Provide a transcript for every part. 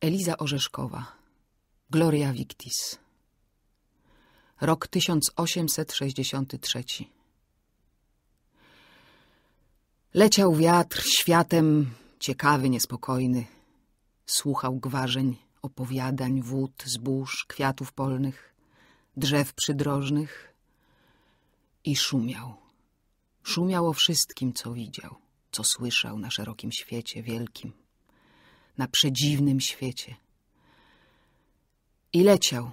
Eliza Orzeszkowa Gloria Victis Rok 1863 Leciał wiatr światem ciekawy, niespokojny. Słuchał gwarzeń, opowiadań, wód, zbóż, kwiatów polnych, drzew przydrożnych i szumiał. Szumiał o wszystkim, co widział, co słyszał na szerokim świecie wielkim na przedziwnym świecie. I leciał,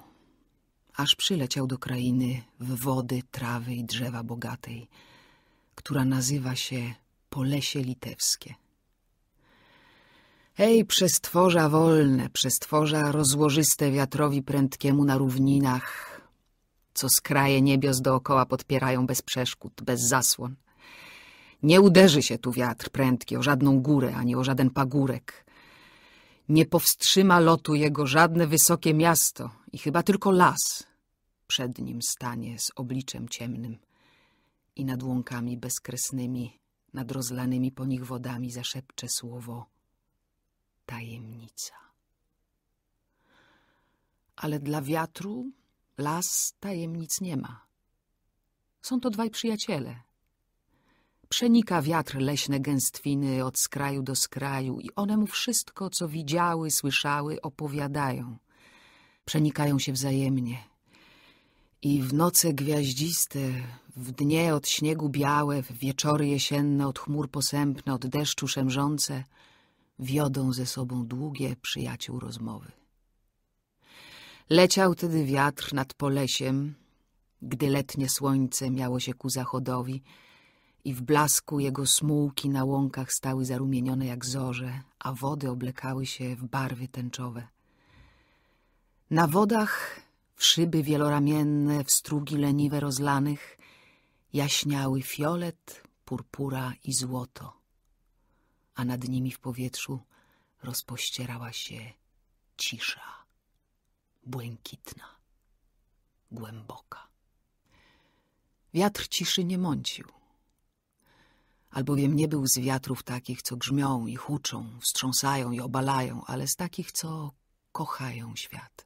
aż przyleciał do krainy w wody, trawy i drzewa bogatej, która nazywa się Polesie Litewskie. Hej, przestworza wolne, przestworza rozłożyste wiatrowi prędkiemu na równinach, co skraje niebios dookoła podpierają bez przeszkód, bez zasłon. Nie uderzy się tu wiatr prędki o żadną górę ani o żaden pagórek, nie powstrzyma lotu jego żadne wysokie miasto i chyba tylko las przed nim stanie z obliczem ciemnym i nad łąkami bezkresnymi, nad rozlanymi po nich wodami zaszepcze słowo tajemnica. Ale dla wiatru las tajemnic nie ma. Są to dwaj przyjaciele – Przenika wiatr leśne gęstwiny od skraju do skraju i one mu wszystko, co widziały, słyszały, opowiadają. Przenikają się wzajemnie. I w noce gwiaździste, w dnie od śniegu białe, w wieczory jesienne od chmur posępne, od deszczu szemrzące, wiodą ze sobą długie przyjaciół rozmowy. Leciał tedy wiatr nad Polesiem, gdy letnie słońce miało się ku zachodowi, i w blasku jego smułki na łąkach stały zarumienione jak zorze, a wody oblekały się w barwy tęczowe. Na wodach w szyby wieloramienne, w strugi leniwe rozlanych jaśniały fiolet, purpura i złoto, a nad nimi w powietrzu rozpościerała się cisza, błękitna, głęboka. Wiatr ciszy nie mącił albowiem nie był z wiatrów takich, co grzmią i huczą, wstrząsają i obalają, ale z takich, co kochają świat.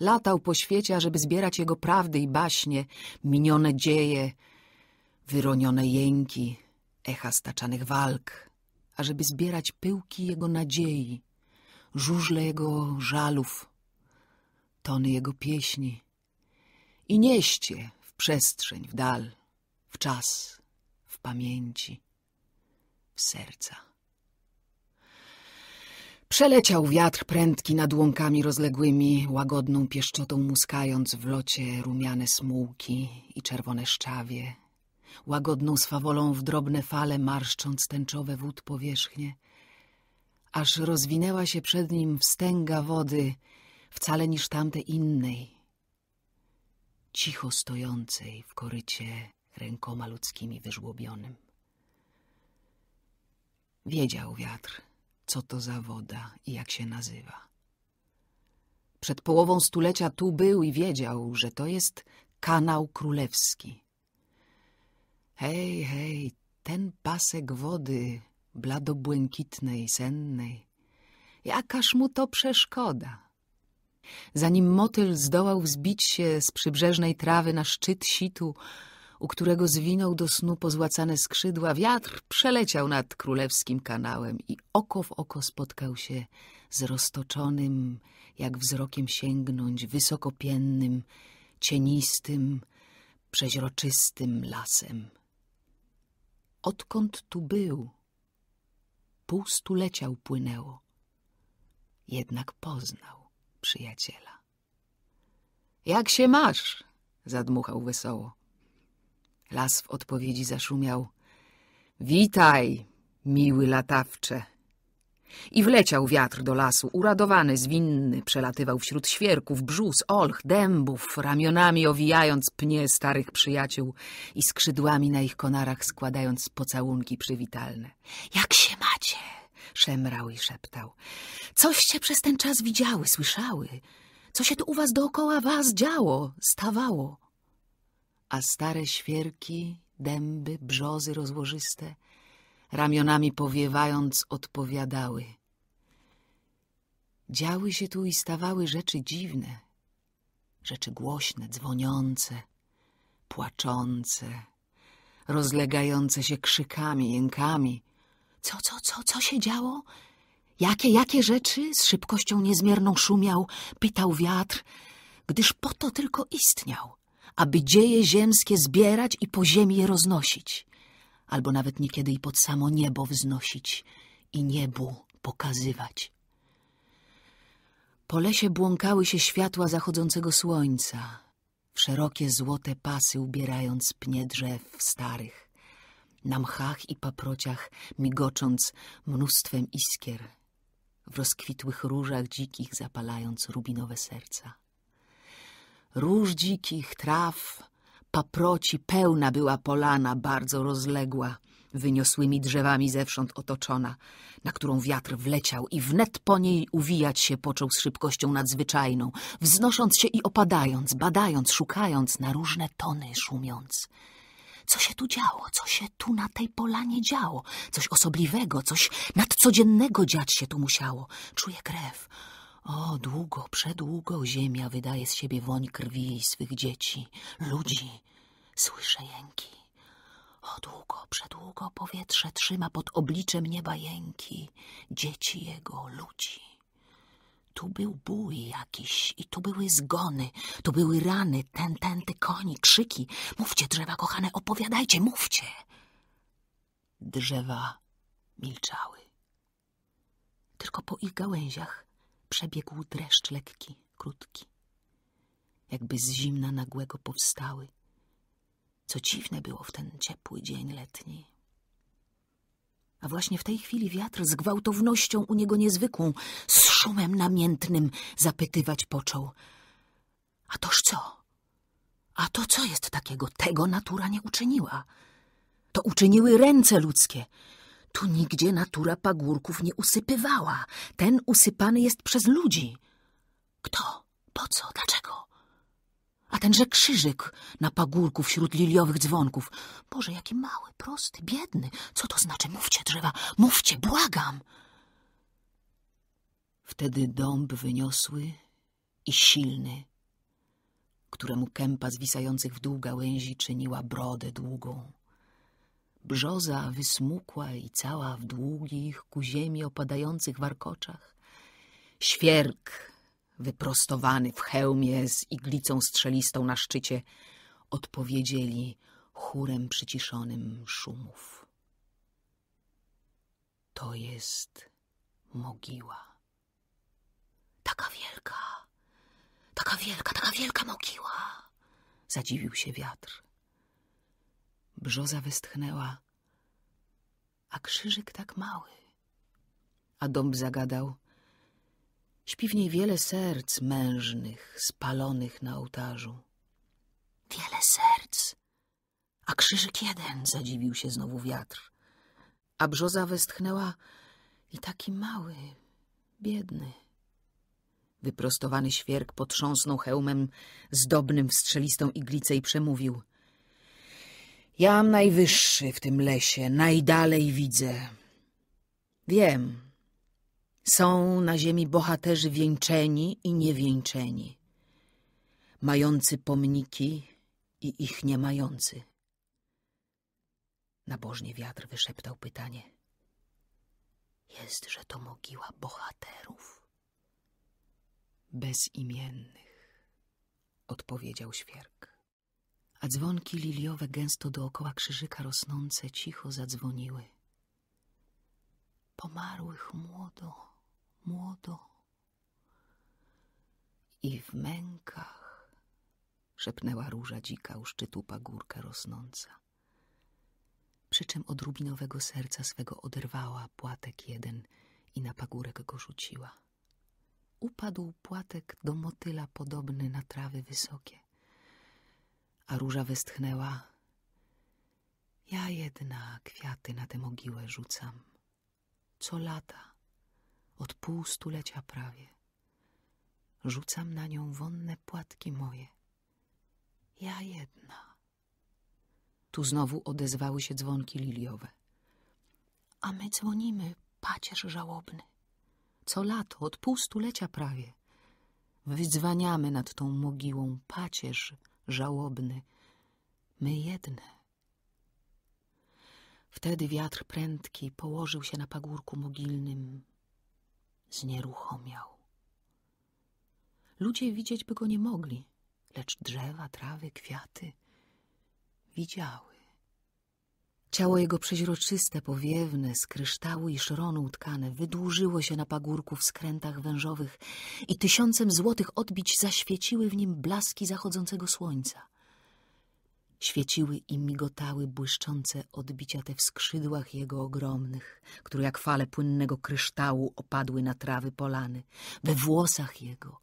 Latał po świecie, ażeby zbierać jego prawdy i baśnie, minione dzieje, wyronione jęki, echa staczanych walk, ażeby zbierać pyłki jego nadziei, żużle jego żalów, tony jego pieśni i nieście w przestrzeń, w dal, w czas, pamięci, w serca. Przeleciał wiatr prędki nad łąkami rozległymi, łagodną pieszczotą muskając w locie rumiane smułki i czerwone szczawie, łagodną swawolą w drobne fale marszcząc tęczowe wód powierzchnie, aż rozwinęła się przed nim wstęga wody, wcale niż tamte innej, cicho stojącej w korycie rękoma ludzkimi wyżłobionym. Wiedział wiatr, co to za woda i jak się nazywa. Przed połową stulecia tu był i wiedział, że to jest kanał królewski. Hej, hej, ten pasek wody, bladobłękitnej, sennej. Jakaż mu to przeszkoda. Zanim motyl zdołał wzbić się z przybrzeżnej trawy na szczyt situ, u którego zwinął do snu pozłacane skrzydła, wiatr przeleciał nad królewskim kanałem i oko w oko spotkał się z roztoczonym, jak wzrokiem sięgnąć, wysokopiennym, cienistym, przeźroczystym lasem. Odkąd tu był? Pół stulecia upłynęło. Jednak poznał przyjaciela. — Jak się masz? — zadmuchał wesoło. Las w odpowiedzi zaszumiał. Witaj, miły latawcze. I wleciał wiatr do lasu, uradowany, zwinny, przelatywał wśród świerków, brzus, olch, dębów, ramionami owijając pnie starych przyjaciół i skrzydłami na ich konarach składając pocałunki przywitalne. — Jak się macie? — szemrał i szeptał. — Coście przez ten czas widziały, słyszały? Co się tu u was dookoła was działo, stawało? a stare świerki, dęby, brzozy rozłożyste, ramionami powiewając, odpowiadały. Działy się tu i stawały rzeczy dziwne, rzeczy głośne, dzwoniące, płaczące, rozlegające się krzykami, jękami. Co, co, co, co się działo? Jakie, jakie rzeczy? Z szybkością niezmierną szumiał, pytał wiatr, gdyż po to tylko istniał, aby dzieje ziemskie zbierać i po ziemi je roznosić, albo nawet niekiedy i pod samo niebo wznosić i niebu pokazywać. Po lesie błąkały się światła zachodzącego słońca, w szerokie złote pasy ubierając pnie drzew starych, na mchach i paprociach migocząc mnóstwem iskier, w rozkwitłych różach dzikich zapalając rubinowe serca. Róż dzikich, traw, paproci pełna była polana, bardzo rozległa, wyniosłymi drzewami zewsząd otoczona, na którą wiatr wleciał i wnet po niej uwijać się począł z szybkością nadzwyczajną, wznosząc się i opadając, badając, szukając, na różne tony szumiąc. Co się tu działo? Co się tu na tej polanie działo? Coś osobliwego, coś nadcodziennego dziać się tu musiało. Czuję krew. O, długo, przedługo ziemia wydaje z siebie woń krwi swych dzieci, ludzi. Słyszę jęki. O, długo, przedługo powietrze trzyma pod obliczem nieba jęki dzieci jego, ludzi. Tu był bój jakiś i tu były zgony, tu były rany, ten, koni, krzyki. Mówcie, drzewa kochane, opowiadajcie, mówcie. Drzewa milczały. Tylko po ich gałęziach przebiegł dreszcz lekki, krótki, jakby z zimna nagłego powstały, co dziwne było w ten ciepły dzień letni. A właśnie w tej chwili wiatr z gwałtownością u niego niezwykłą, z szumem namiętnym zapytywać począł. A toż co? A to co jest takiego? Tego natura nie uczyniła. To uczyniły ręce ludzkie, tu nigdzie natura pagórków nie usypywała. Ten usypany jest przez ludzi. Kto? Po co? Dlaczego? A tenże krzyżyk na pagórku wśród liliowych dzwonków. Boże, jaki mały, prosty, biedny. Co to znaczy? Mówcie, drzewa, mówcie, błagam. Wtedy dąb wyniosły i silny, któremu kępa zwisających w dół gałęzi czyniła brodę długą brzoza wysmukła i cała w długich ku ziemi opadających warkoczach. Świerk wyprostowany w hełmie z iglicą strzelistą na szczycie odpowiedzieli chórem przyciszonym szumów. To jest mogiła. Taka wielka, taka wielka, taka wielka mogiła, zadziwił się wiatr. Brzoza westchnęła, a krzyżyk tak mały. A dąb zagadał. Śpi w niej wiele serc mężnych, spalonych na ołtarzu. Wiele serc, a krzyżyk jeden, zadziwił się znowu wiatr. A brzoza westchnęła i taki mały, biedny. Wyprostowany świerk potrząsnął hełmem zdobnym w strzelistą iglicę i przemówił – Jam najwyższy w tym lesie, najdalej widzę. Wiem, są na ziemi bohaterzy wieńczeni i niewieńczeni, mający pomniki i ich nie mający. Nabożnie wiatr wyszeptał pytanie. Jest, że to mogiła bohaterów. Bezimiennych, odpowiedział świerk a dzwonki liliowe gęsto dookoła krzyżyka rosnące cicho zadzwoniły. Pomarłych młodo, młodo. I w mękach, szepnęła róża dzika u szczytu pagórka rosnąca. Przy czym od rubinowego serca swego oderwała płatek jeden i na pagórek go rzuciła. Upadł płatek do motyla podobny na trawy wysokie a róża westchnęła. Ja jedna kwiaty na tę mogiłę rzucam. Co lata, od pół stulecia prawie, rzucam na nią wonne płatki moje. Ja jedna. Tu znowu odezwały się dzwonki liliowe. A my dzwonimy, pacierz żałobny. Co lato, od pół stulecia prawie, wydzwaniamy nad tą mogiłą pacierz żałobny, my jedne. Wtedy wiatr prędki położył się na pagórku mogilnym, znieruchomiał. Ludzie widzieć by go nie mogli, lecz drzewa, trawy, kwiaty widziały. Ciało jego przeźroczyste, powiewne, z kryształu i szronu utkane, wydłużyło się na pagórku w skrętach wężowych i tysiącem złotych odbić zaświeciły w nim blaski zachodzącego słońca. Świeciły i migotały błyszczące odbicia te w skrzydłach jego ogromnych, które jak fale płynnego kryształu opadły na trawy polany, we włosach jego –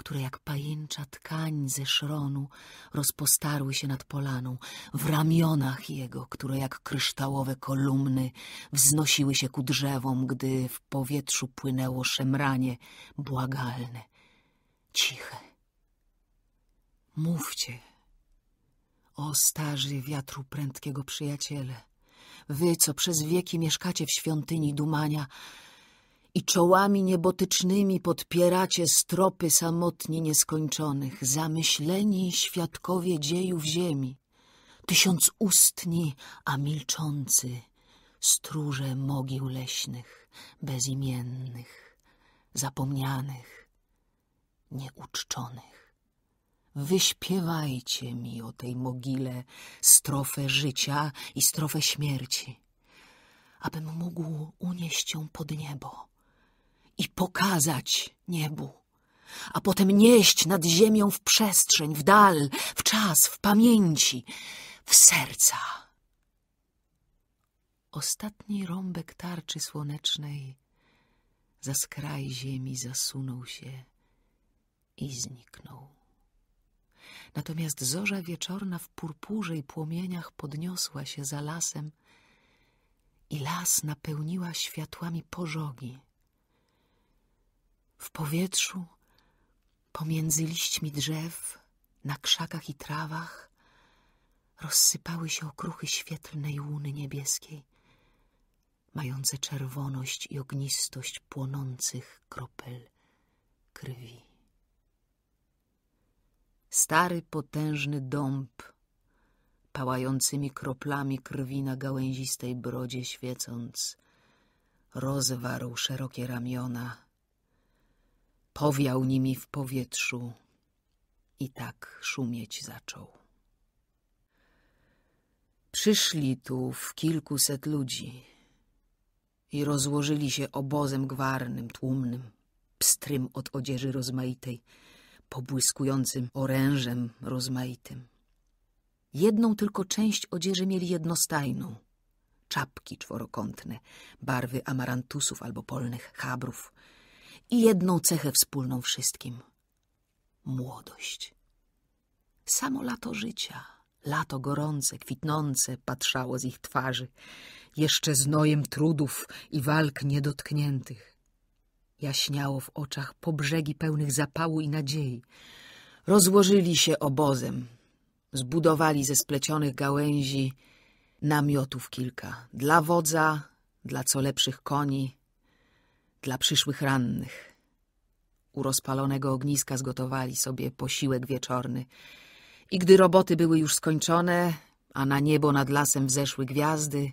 które jak pajęcza tkań ze szronu rozpostarły się nad polaną, w ramionach jego, które jak kryształowe kolumny wznosiły się ku drzewom, gdy w powietrzu płynęło szemranie błagalne, ciche. Mówcie, o starzy wiatru prędkiego przyjaciele, wy, co przez wieki mieszkacie w świątyni dumania, i czołami niebotycznymi podpieracie stropy samotni nieskończonych, zamyśleni świadkowie dziejów ziemi, tysiąc ustni, a milczący, stróże mogił leśnych, bezimiennych, zapomnianych, nieuczczonych. Wyśpiewajcie mi o tej mogile strofę życia i strofę śmierci, abym mógł unieść ją pod niebo i pokazać niebu, a potem nieść nad ziemią w przestrzeń, w dal, w czas, w pamięci, w serca. Ostatni rąbek tarczy słonecznej za skraj ziemi zasunął się i zniknął. Natomiast zorza wieczorna w purpurze i płomieniach podniosła się za lasem i las napełniła światłami pożogi w powietrzu, pomiędzy liśćmi drzew, na krzakach i trawach rozsypały się okruchy świetlnej łuny niebieskiej, mające czerwoność i ognistość płonących kropel krwi. Stary, potężny dąb, pałającymi kroplami krwi na gałęzistej brodzie świecąc, rozwarł szerokie ramiona Powiał nimi w powietrzu i tak szumieć zaczął. Przyszli tu w kilkuset ludzi i rozłożyli się obozem gwarnym, tłumnym, pstrym od odzieży rozmaitej, pobłyskującym orężem rozmaitym. Jedną tylko część odzieży mieli jednostajną. Czapki czworokątne, barwy amarantusów albo polnych chabrów, i jedną cechę wspólną wszystkim młodość. Samo lato życia, lato gorące, kwitnące, patrzało z ich twarzy, jeszcze znojem trudów i walk niedotkniętych. Jaśniało w oczach po brzegi pełnych zapału i nadziei. Rozłożyli się obozem, zbudowali ze splecionych gałęzi namiotów kilka, dla wodza, dla co lepszych koni, dla przyszłych rannych. U rozpalonego ogniska zgotowali sobie posiłek wieczorny. I gdy roboty były już skończone, a na niebo nad lasem wzeszły gwiazdy,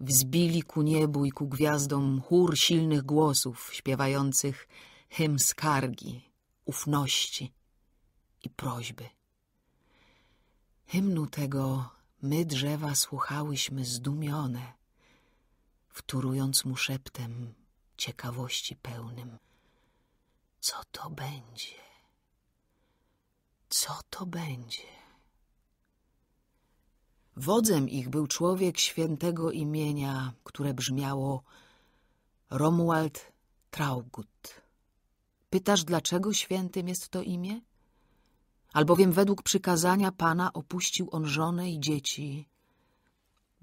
wzbili ku niebu i ku gwiazdom chór silnych głosów śpiewających hymn skargi, ufności i prośby. Hymnu tego my drzewa słuchałyśmy zdumione, wtórując mu szeptem ciekawości pełnym. Co to będzie? Co to będzie? Wodzem ich był człowiek świętego imienia, które brzmiało Romuald Traugut. Pytasz, dlaczego świętym jest to imię? Albowiem według przykazania Pana opuścił on żonę i dzieci,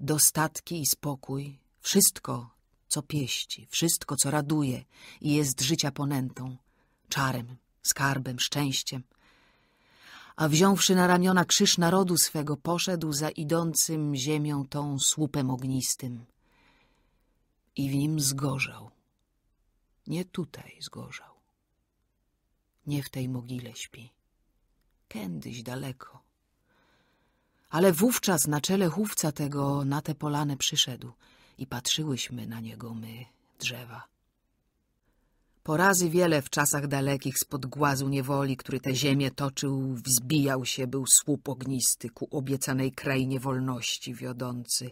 dostatki i spokój, wszystko, co pieści, wszystko, co raduje i jest życia ponętą, czarem, skarbem, szczęściem. A wziąwszy na ramiona krzyż narodu swego, poszedł za idącym ziemią tą słupem ognistym i w nim zgorzał. Nie tutaj zgorzał, nie w tej mogile śpi, kędyś daleko. Ale wówczas na czele chówca tego na te polane przyszedł – i patrzyłyśmy na niego my, drzewa. Porazy wiele w czasach dalekich spod głazu niewoli, który te ziemię toczył, wzbijał się, był słup ognisty ku obiecanej krainie wolności wiodący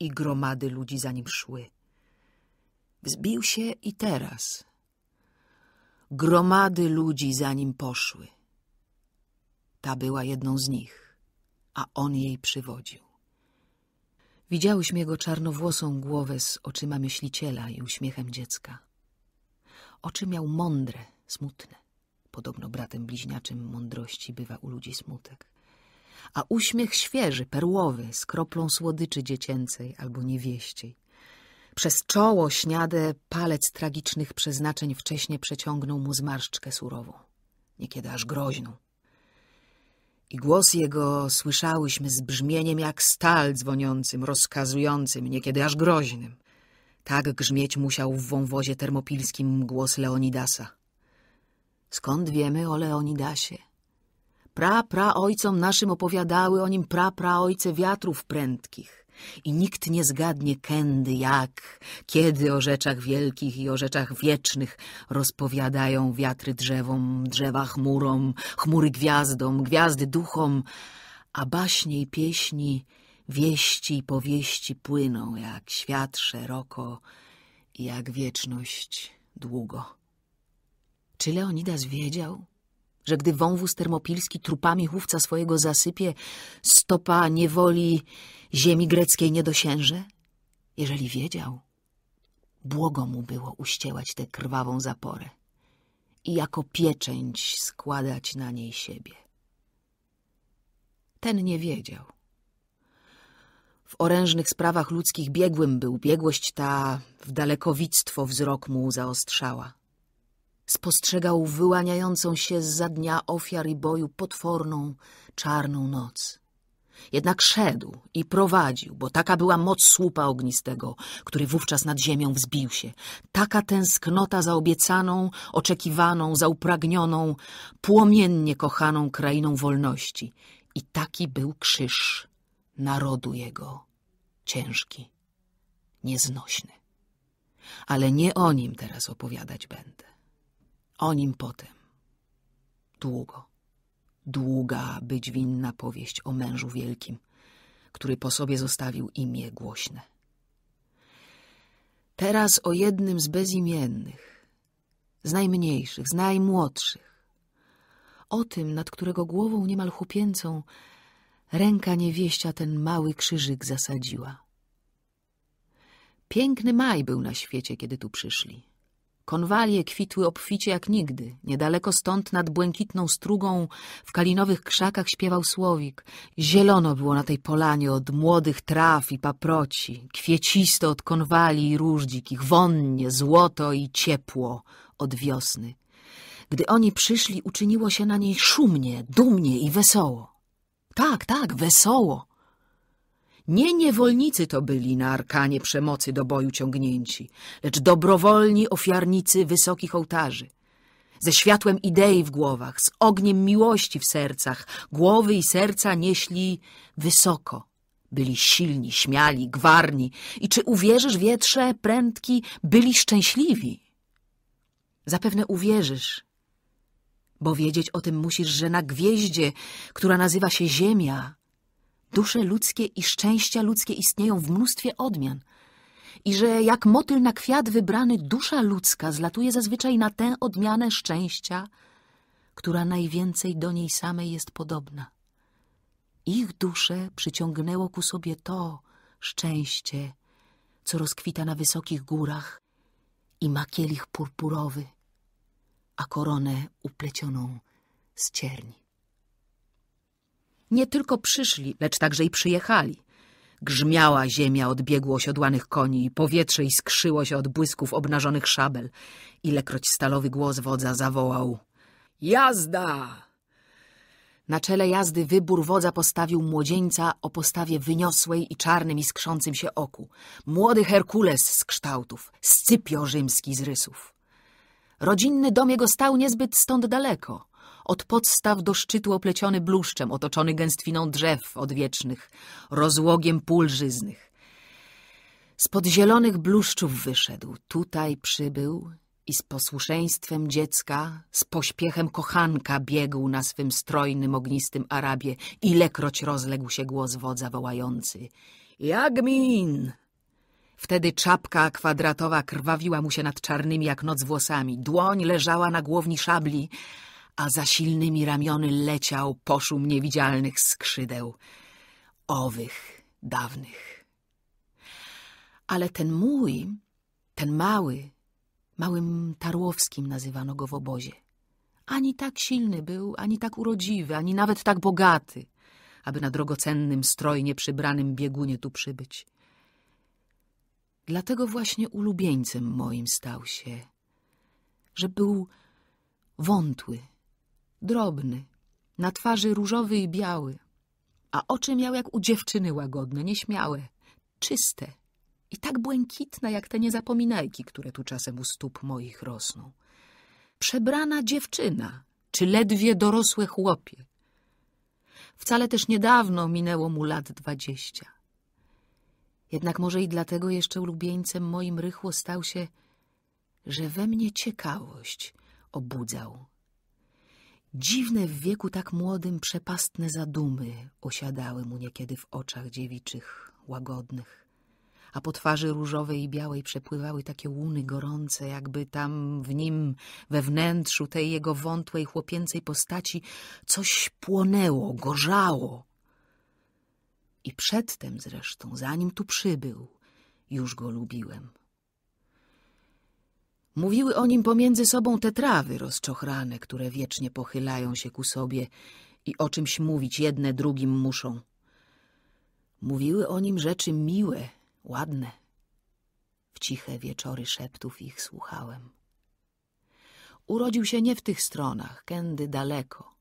i gromady ludzi za nim szły. Wzbił się i teraz. Gromady ludzi za nim poszły. Ta była jedną z nich, a on jej przywodził. Widziałyśmy jego czarnowłosą głowę z oczyma myśliciela i uśmiechem dziecka. Oczy miał mądre, smutne. Podobno bratem bliźniaczym mądrości bywa u ludzi smutek. A uśmiech świeży, perłowy, z kroplą słodyczy dziecięcej albo niewieściej. Przez czoło śniade palec tragicznych przeznaczeń wcześnie przeciągnął mu zmarszczkę surową, niekiedy aż groźną i głos jego słyszałyśmy z brzmieniem jak stal dzwoniącym, rozkazującym, niekiedy aż groźnym. Tak grzmieć musiał w wąwozie termopilskim głos Leonidasa. Skąd wiemy o Leonidasie? Pra, pra ojcom naszym opowiadały o nim pra, pra ojce wiatrów prędkich i nikt nie zgadnie kędy, jak, kiedy o rzeczach wielkich i o rzeczach wiecznych rozpowiadają wiatry drzewom, drzewa chmurom, chmury gwiazdom, gwiazdy duchom, a baśnie i pieśni, wieści i powieści płyną jak świat szeroko i jak wieczność długo. Czy Leonidas wiedział? że gdy wąwóz termopilski trupami chówca swojego zasypie, stopa niewoli ziemi greckiej nie dosięże? Jeżeli wiedział, błogo mu było uściełać tę krwawą zaporę i jako pieczęć składać na niej siebie. Ten nie wiedział. W orężnych sprawach ludzkich biegłym był, biegłość ta w dalekowictwo wzrok mu zaostrzała. Spostrzegał wyłaniającą się z za dnia ofiar i boju potworną, czarną noc. Jednak szedł i prowadził, bo taka była moc słupa ognistego, który wówczas nad ziemią wzbił się. Taka tęsknota za obiecaną, oczekiwaną, za upragnioną, płomiennie kochaną krainą wolności. I taki był krzyż narodu jego, ciężki, nieznośny. Ale nie o nim teraz opowiadać będę. O nim potem. Długo długa być winna powieść o mężu wielkim, który po sobie zostawił imię głośne. Teraz o jednym z bezimiennych, z najmniejszych, z najmłodszych, o tym, nad którego głową niemal chupięcą ręka niewieścia ten mały krzyżyk zasadziła. Piękny maj był na świecie, kiedy tu przyszli. Konwalie kwitły obficie jak nigdy. Niedaleko stąd nad błękitną strugą w kalinowych krzakach śpiewał słowik. Zielono było na tej polanie od młodych traw i paproci, kwiecisto od konwali i róż dzikich, wonnie, złoto i ciepło od wiosny. Gdy oni przyszli, uczyniło się na niej szumnie, dumnie i wesoło. Tak, tak, wesoło. Nie niewolnicy to byli na arkanie przemocy do boju ciągnięci, lecz dobrowolni ofiarnicy wysokich ołtarzy. Ze światłem idei w głowach, z ogniem miłości w sercach, głowy i serca nieśli wysoko. Byli silni, śmiali, gwarni i czy uwierzysz, wietrze, prędki, byli szczęśliwi. Zapewne uwierzysz, bo wiedzieć o tym musisz, że na gwieździe, która nazywa się Ziemia, dusze ludzkie i szczęścia ludzkie istnieją w mnóstwie odmian i że jak motyl na kwiat wybrany dusza ludzka zlatuje zazwyczaj na tę odmianę szczęścia, która najwięcej do niej samej jest podobna. Ich dusze przyciągnęło ku sobie to szczęście, co rozkwita na wysokich górach i ma kielich purpurowy, a koronę uplecioną z cierni. Nie tylko przyszli, lecz także i przyjechali. Grzmiała ziemia od biegu osiodłanych koni, powietrze iskrzyło się od błysków obnażonych szabel. Ilekroć stalowy głos wodza zawołał — Jazda! Na czele jazdy wybór wodza postawił młodzieńca o postawie wyniosłej i czarnym iskrzącym się oku. Młody Herkules z kształtów, Scypio rzymski z rysów. Rodzinny dom jego stał niezbyt stąd daleko od podstaw do szczytu opleciony bluszczem, otoczony gęstwiną drzew odwiecznych, rozłogiem pól żyznych. Spod zielonych bluszczów wyszedł, tutaj przybył i z posłuszeństwem dziecka, z pośpiechem kochanka biegł na swym strojnym, ognistym Arabie, ilekroć rozległ się głos wodza wołający — Jagmin! Wtedy czapka kwadratowa krwawiła mu się nad czarnymi jak noc włosami, dłoń leżała na głowni szabli, a za silnymi ramiony leciał poszum niewidzialnych skrzydeł, owych, dawnych. Ale ten mój, ten mały, małym Tarłowskim nazywano go w obozie. Ani tak silny był, ani tak urodziwy, ani nawet tak bogaty, aby na drogocennym, strojnie przybranym biegunie tu przybyć. Dlatego właśnie ulubieńcem moim stał się, że był wątły, drobny, na twarzy różowy i biały, a oczy miał jak u dziewczyny łagodne, nieśmiałe, czyste i tak błękitne jak te niezapominajki, które tu czasem u stóp moich rosną. Przebrana dziewczyna, czy ledwie dorosłe chłopie. Wcale też niedawno minęło mu lat dwadzieścia. Jednak może i dlatego jeszcze ulubieńcem moim rychło stał się, że we mnie ciekawość obudzał Dziwne w wieku tak młodym przepastne zadumy osiadały mu niekiedy w oczach dziewiczych, łagodnych, a po twarzy różowej i białej przepływały takie łuny gorące, jakby tam w nim, we wnętrzu tej jego wątłej, chłopięcej postaci coś płonęło, gorzało. I przedtem zresztą, zanim tu przybył, już go lubiłem. Mówiły o nim pomiędzy sobą te trawy rozczochrane, które wiecznie pochylają się ku sobie i o czymś mówić jedne drugim muszą. Mówiły o nim rzeczy miłe, ładne. W ciche wieczory szeptów ich słuchałem. Urodził się nie w tych stronach, kędy daleko,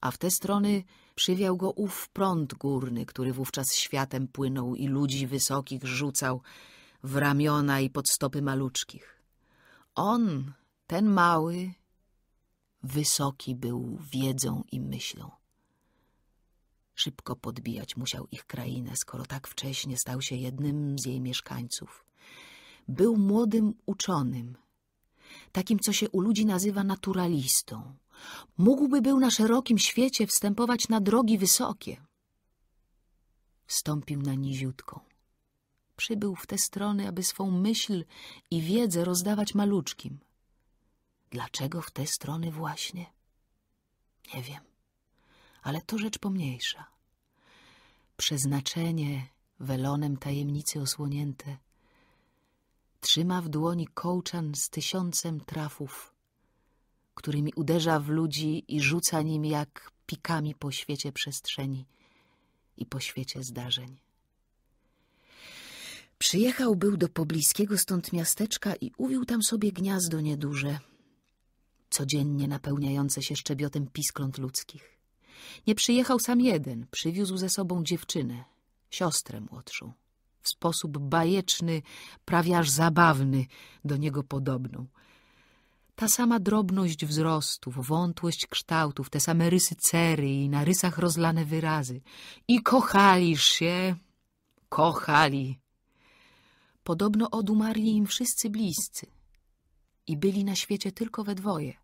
a w te strony przywiał go ów prąd górny, który wówczas światem płynął i ludzi wysokich rzucał w ramiona i pod stopy maluczkich. On, ten mały, wysoki był wiedzą i myślą. Szybko podbijać musiał ich krainę, skoro tak wcześnie stał się jednym z jej mieszkańców. Był młodym uczonym, takim, co się u ludzi nazywa naturalistą. Mógłby był na szerokim świecie wstępować na drogi wysokie. Wstąpił na niziutką, przybył w te strony, aby swą myśl i wiedzę rozdawać maluczkim. Dlaczego w te strony właśnie? Nie wiem, ale to rzecz pomniejsza. Przeznaczenie, welonem tajemnicy osłonięte, trzyma w dłoni kołczan z tysiącem trafów, którymi uderza w ludzi i rzuca nim jak pikami po świecie przestrzeni i po świecie zdarzeń. Przyjechał był do pobliskiego stąd miasteczka i uwił tam sobie gniazdo nieduże, codziennie napełniające się szczebiotem piskląt ludzkich. Nie przyjechał sam jeden, przywiózł ze sobą dziewczynę, siostrę młodszą, w sposób bajeczny, prawie aż zabawny, do niego podobną. Ta sama drobność wzrostów, wątłość kształtów, te same rysy cery i na rysach rozlane wyrazy. I kochaliż się, kochali Podobno odumarli im wszyscy bliscy i byli na świecie tylko we dwoje.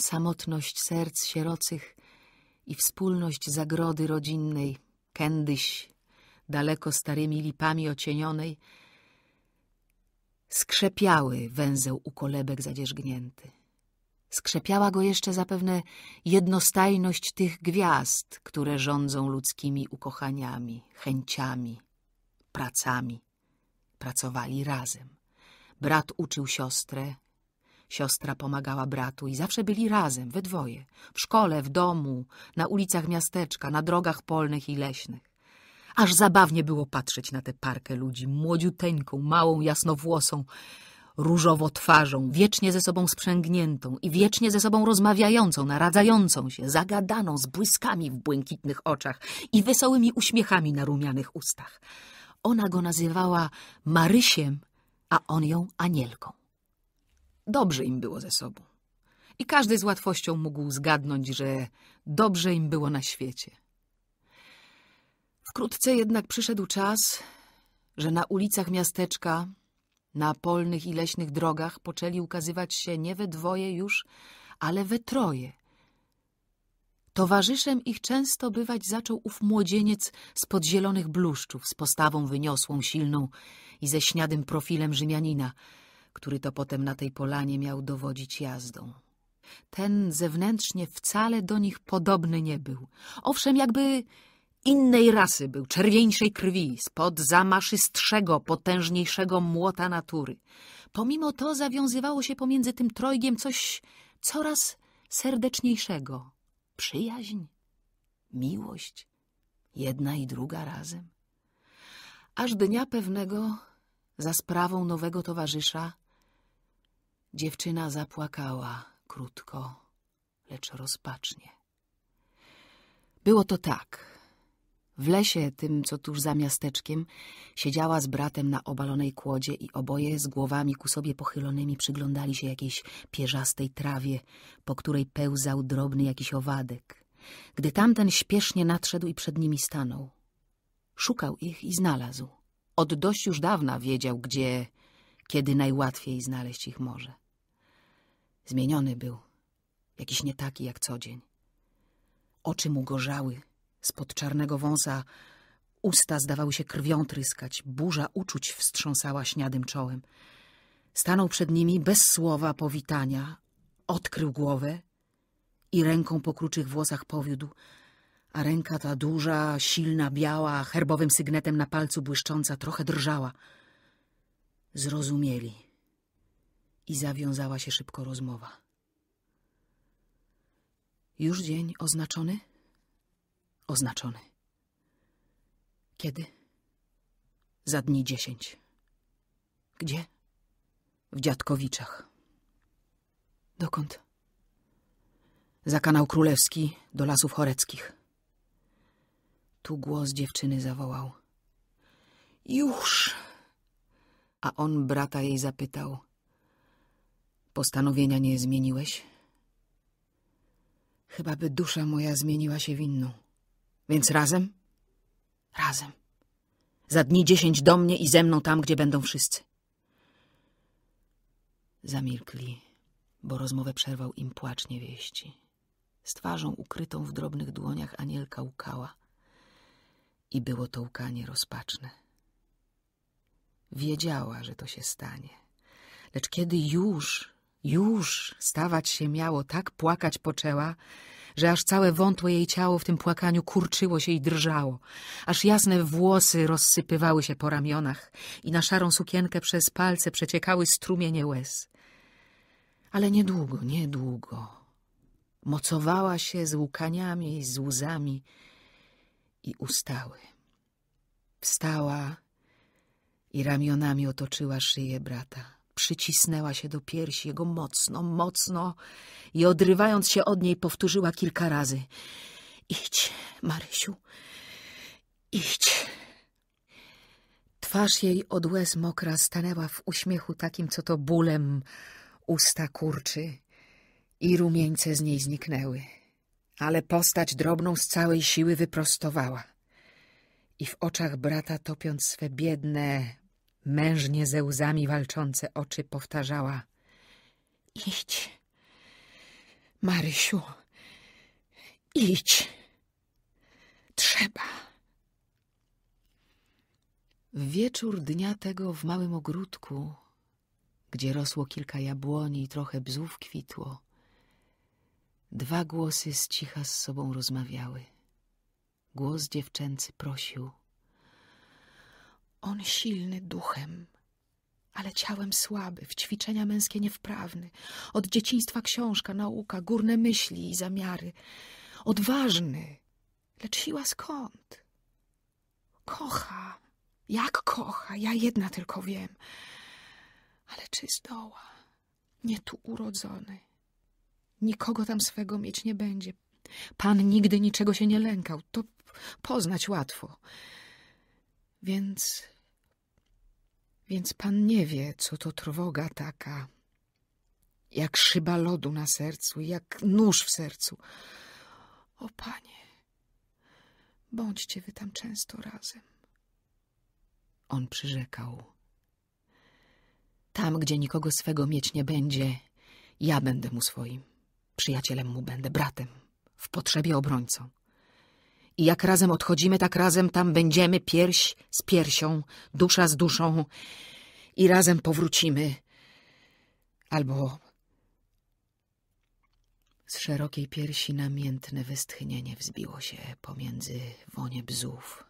Samotność serc sierocych i wspólność zagrody rodzinnej, kędyś, daleko starymi lipami ocienionej, skrzepiały węzeł u kolebek zadzierzgnięty. Skrzepiała go jeszcze zapewne jednostajność tych gwiazd, które rządzą ludzkimi ukochaniami, chęciami, pracami. Pracowali razem. Brat uczył siostrę, siostra pomagała bratu i zawsze byli razem, we dwoje. W szkole, w domu, na ulicach miasteczka, na drogach polnych i leśnych. Aż zabawnie było patrzeć na tę parkę ludzi, młodziuteńką, małą, jasnowłosą, różowo twarzą, wiecznie ze sobą sprzęgniętą i wiecznie ze sobą rozmawiającą, naradzającą się, zagadaną, z błyskami w błękitnych oczach i wesołymi uśmiechami na rumianych ustach. Ona go nazywała Marysiem, a on ją Anielką. Dobrze im było ze sobą. I każdy z łatwością mógł zgadnąć, że dobrze im było na świecie. Wkrótce jednak przyszedł czas, że na ulicach miasteczka, na polnych i leśnych drogach poczęli ukazywać się nie we dwoje już, ale we troje. Towarzyszem ich często bywać zaczął ów młodzieniec z podzielonych bluszczów, z postawą wyniosłą, silną i ze śniadym profilem Rzymianina, który to potem na tej polanie miał dowodzić jazdą. Ten zewnętrznie wcale do nich podobny nie był. Owszem, jakby innej rasy był, czerwieńszej krwi, spod zamaszystszego, potężniejszego młota natury. Pomimo to zawiązywało się pomiędzy tym trojgiem coś coraz serdeczniejszego Przyjaźń, miłość, jedna i druga razem. Aż dnia pewnego, za sprawą nowego towarzysza, dziewczyna zapłakała krótko, lecz rozpacznie. Było to tak. W lesie, tym co tuż za miasteczkiem, siedziała z bratem na obalonej kłodzie i oboje z głowami ku sobie pochylonymi przyglądali się jakiejś pierzastej trawie, po której pełzał drobny jakiś owadek. Gdy tamten śpiesznie nadszedł i przed nimi stanął. Szukał ich i znalazł. Od dość już dawna wiedział, gdzie, kiedy najłatwiej znaleźć ich może. Zmieniony był, jakiś nie taki jak co dzień. Oczy mu gorzały, Spod czarnego wąsa usta zdawały się krwią tryskać, burza uczuć wstrząsała śniadym czołem. Stanął przed nimi bez słowa powitania, odkrył głowę i ręką po kruczych włosach powiódł, a ręka ta duża, silna, biała, herbowym sygnetem na palcu błyszcząca, trochę drżała. Zrozumieli i zawiązała się szybko rozmowa. Już dzień oznaczony? oznaczony. Kiedy? Za dni dziesięć. Gdzie? W Dziadkowiczach. Dokąd? Za kanał królewski do lasów choreckich. Tu głos dziewczyny zawołał. Już! A on brata jej zapytał. Postanowienia nie zmieniłeś? Chyba by dusza moja zmieniła się w inną. Więc razem? Razem. Za dni dziesięć do mnie i ze mną tam, gdzie będą wszyscy. Zamilkli, bo rozmowę przerwał im płacz niewieści. Z twarzą ukrytą w drobnych dłoniach anielka łkała. I było to łkanie rozpaczne. Wiedziała, że to się stanie. Lecz kiedy już, już stawać się miało, tak płakać poczęła, że aż całe wątłe jej ciało w tym płakaniu kurczyło się i drżało, aż jasne włosy rozsypywały się po ramionach i na szarą sukienkę przez palce przeciekały strumienie łez. Ale niedługo, niedługo. Mocowała się z łkaniami i z łzami i ustały. Wstała i ramionami otoczyła szyję brata przycisnęła się do piersi jego mocno, mocno i odrywając się od niej powtórzyła kilka razy. Idź, Marysiu, idź. Twarz jej od łez mokra stanęła w uśmiechu takim, co to bólem usta kurczy i rumieńce z niej zniknęły. Ale postać drobną z całej siły wyprostowała i w oczach brata topiąc swe biedne, Mężnie ze łzami walczące oczy powtarzała. Idź, Marysiu, idź. Trzeba. W wieczór dnia tego w małym ogródku, gdzie rosło kilka jabłoni i trochę bzów kwitło, dwa głosy z cicha z sobą rozmawiały. Głos dziewczęcy prosił. On silny duchem, ale ciałem słaby, w ćwiczenia męskie niewprawny, od dzieciństwa książka, nauka, górne myśli i zamiary. Odważny, lecz siła skąd? Kocha, jak kocha, ja jedna tylko wiem. Ale czy zdoła? Nie tu urodzony. Nikogo tam swego mieć nie będzie. Pan nigdy niczego się nie lękał, to poznać łatwo. Więc. Więc pan nie wie, co to trwoga taka. Jak szyba lodu na sercu, jak nóż w sercu. O panie, bądźcie wy tam często razem. On przyrzekał. Tam, gdzie nikogo swego mieć nie będzie, ja będę mu swoim. Przyjacielem mu będę, bratem, w potrzebie obrońcą. I jak razem odchodzimy, tak razem tam będziemy pierś z piersią, dusza z duszą i razem powrócimy. Albo z szerokiej piersi namiętne westchnienie wzbiło się pomiędzy wonie bzów.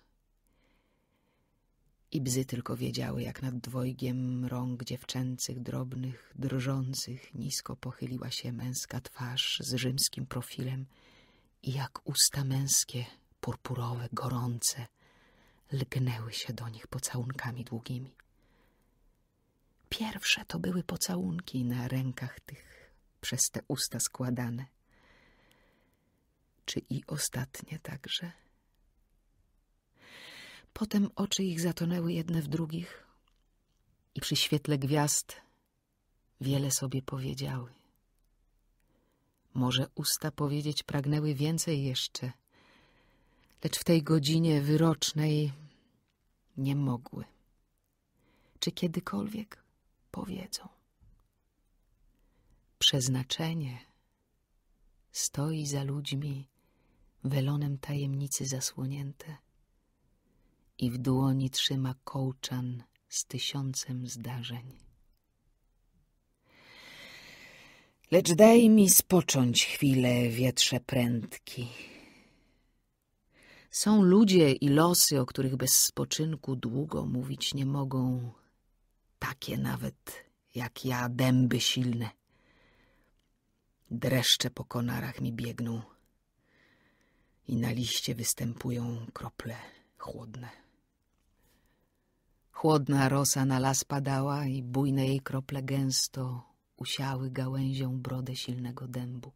I bzy tylko wiedziały, jak nad dwojgiem rąk dziewczęcych, drobnych, drżących, nisko pochyliła się męska twarz z rzymskim profilem i jak usta męskie – purpurowe, gorące, lgnęły się do nich pocałunkami długimi. Pierwsze to były pocałunki na rękach tych przez te usta składane. Czy i ostatnie także? Potem oczy ich zatonęły jedne w drugich i przy świetle gwiazd wiele sobie powiedziały. Może usta powiedzieć pragnęły więcej jeszcze, lecz w tej godzinie wyrocznej nie mogły. Czy kiedykolwiek powiedzą? Przeznaczenie stoi za ludźmi welonem tajemnicy zasłonięte i w dłoni trzyma kołczan z tysiącem zdarzeń. Lecz daj mi spocząć chwilę, wietrze prędki są ludzie i losy, o których bez spoczynku długo mówić nie mogą, takie nawet jak ja dęby silne. Dreszcze po konarach mi biegną i na liście występują krople chłodne. Chłodna rosa na las padała i bujne jej krople gęsto usiały gałęzią brodę silnego dębu.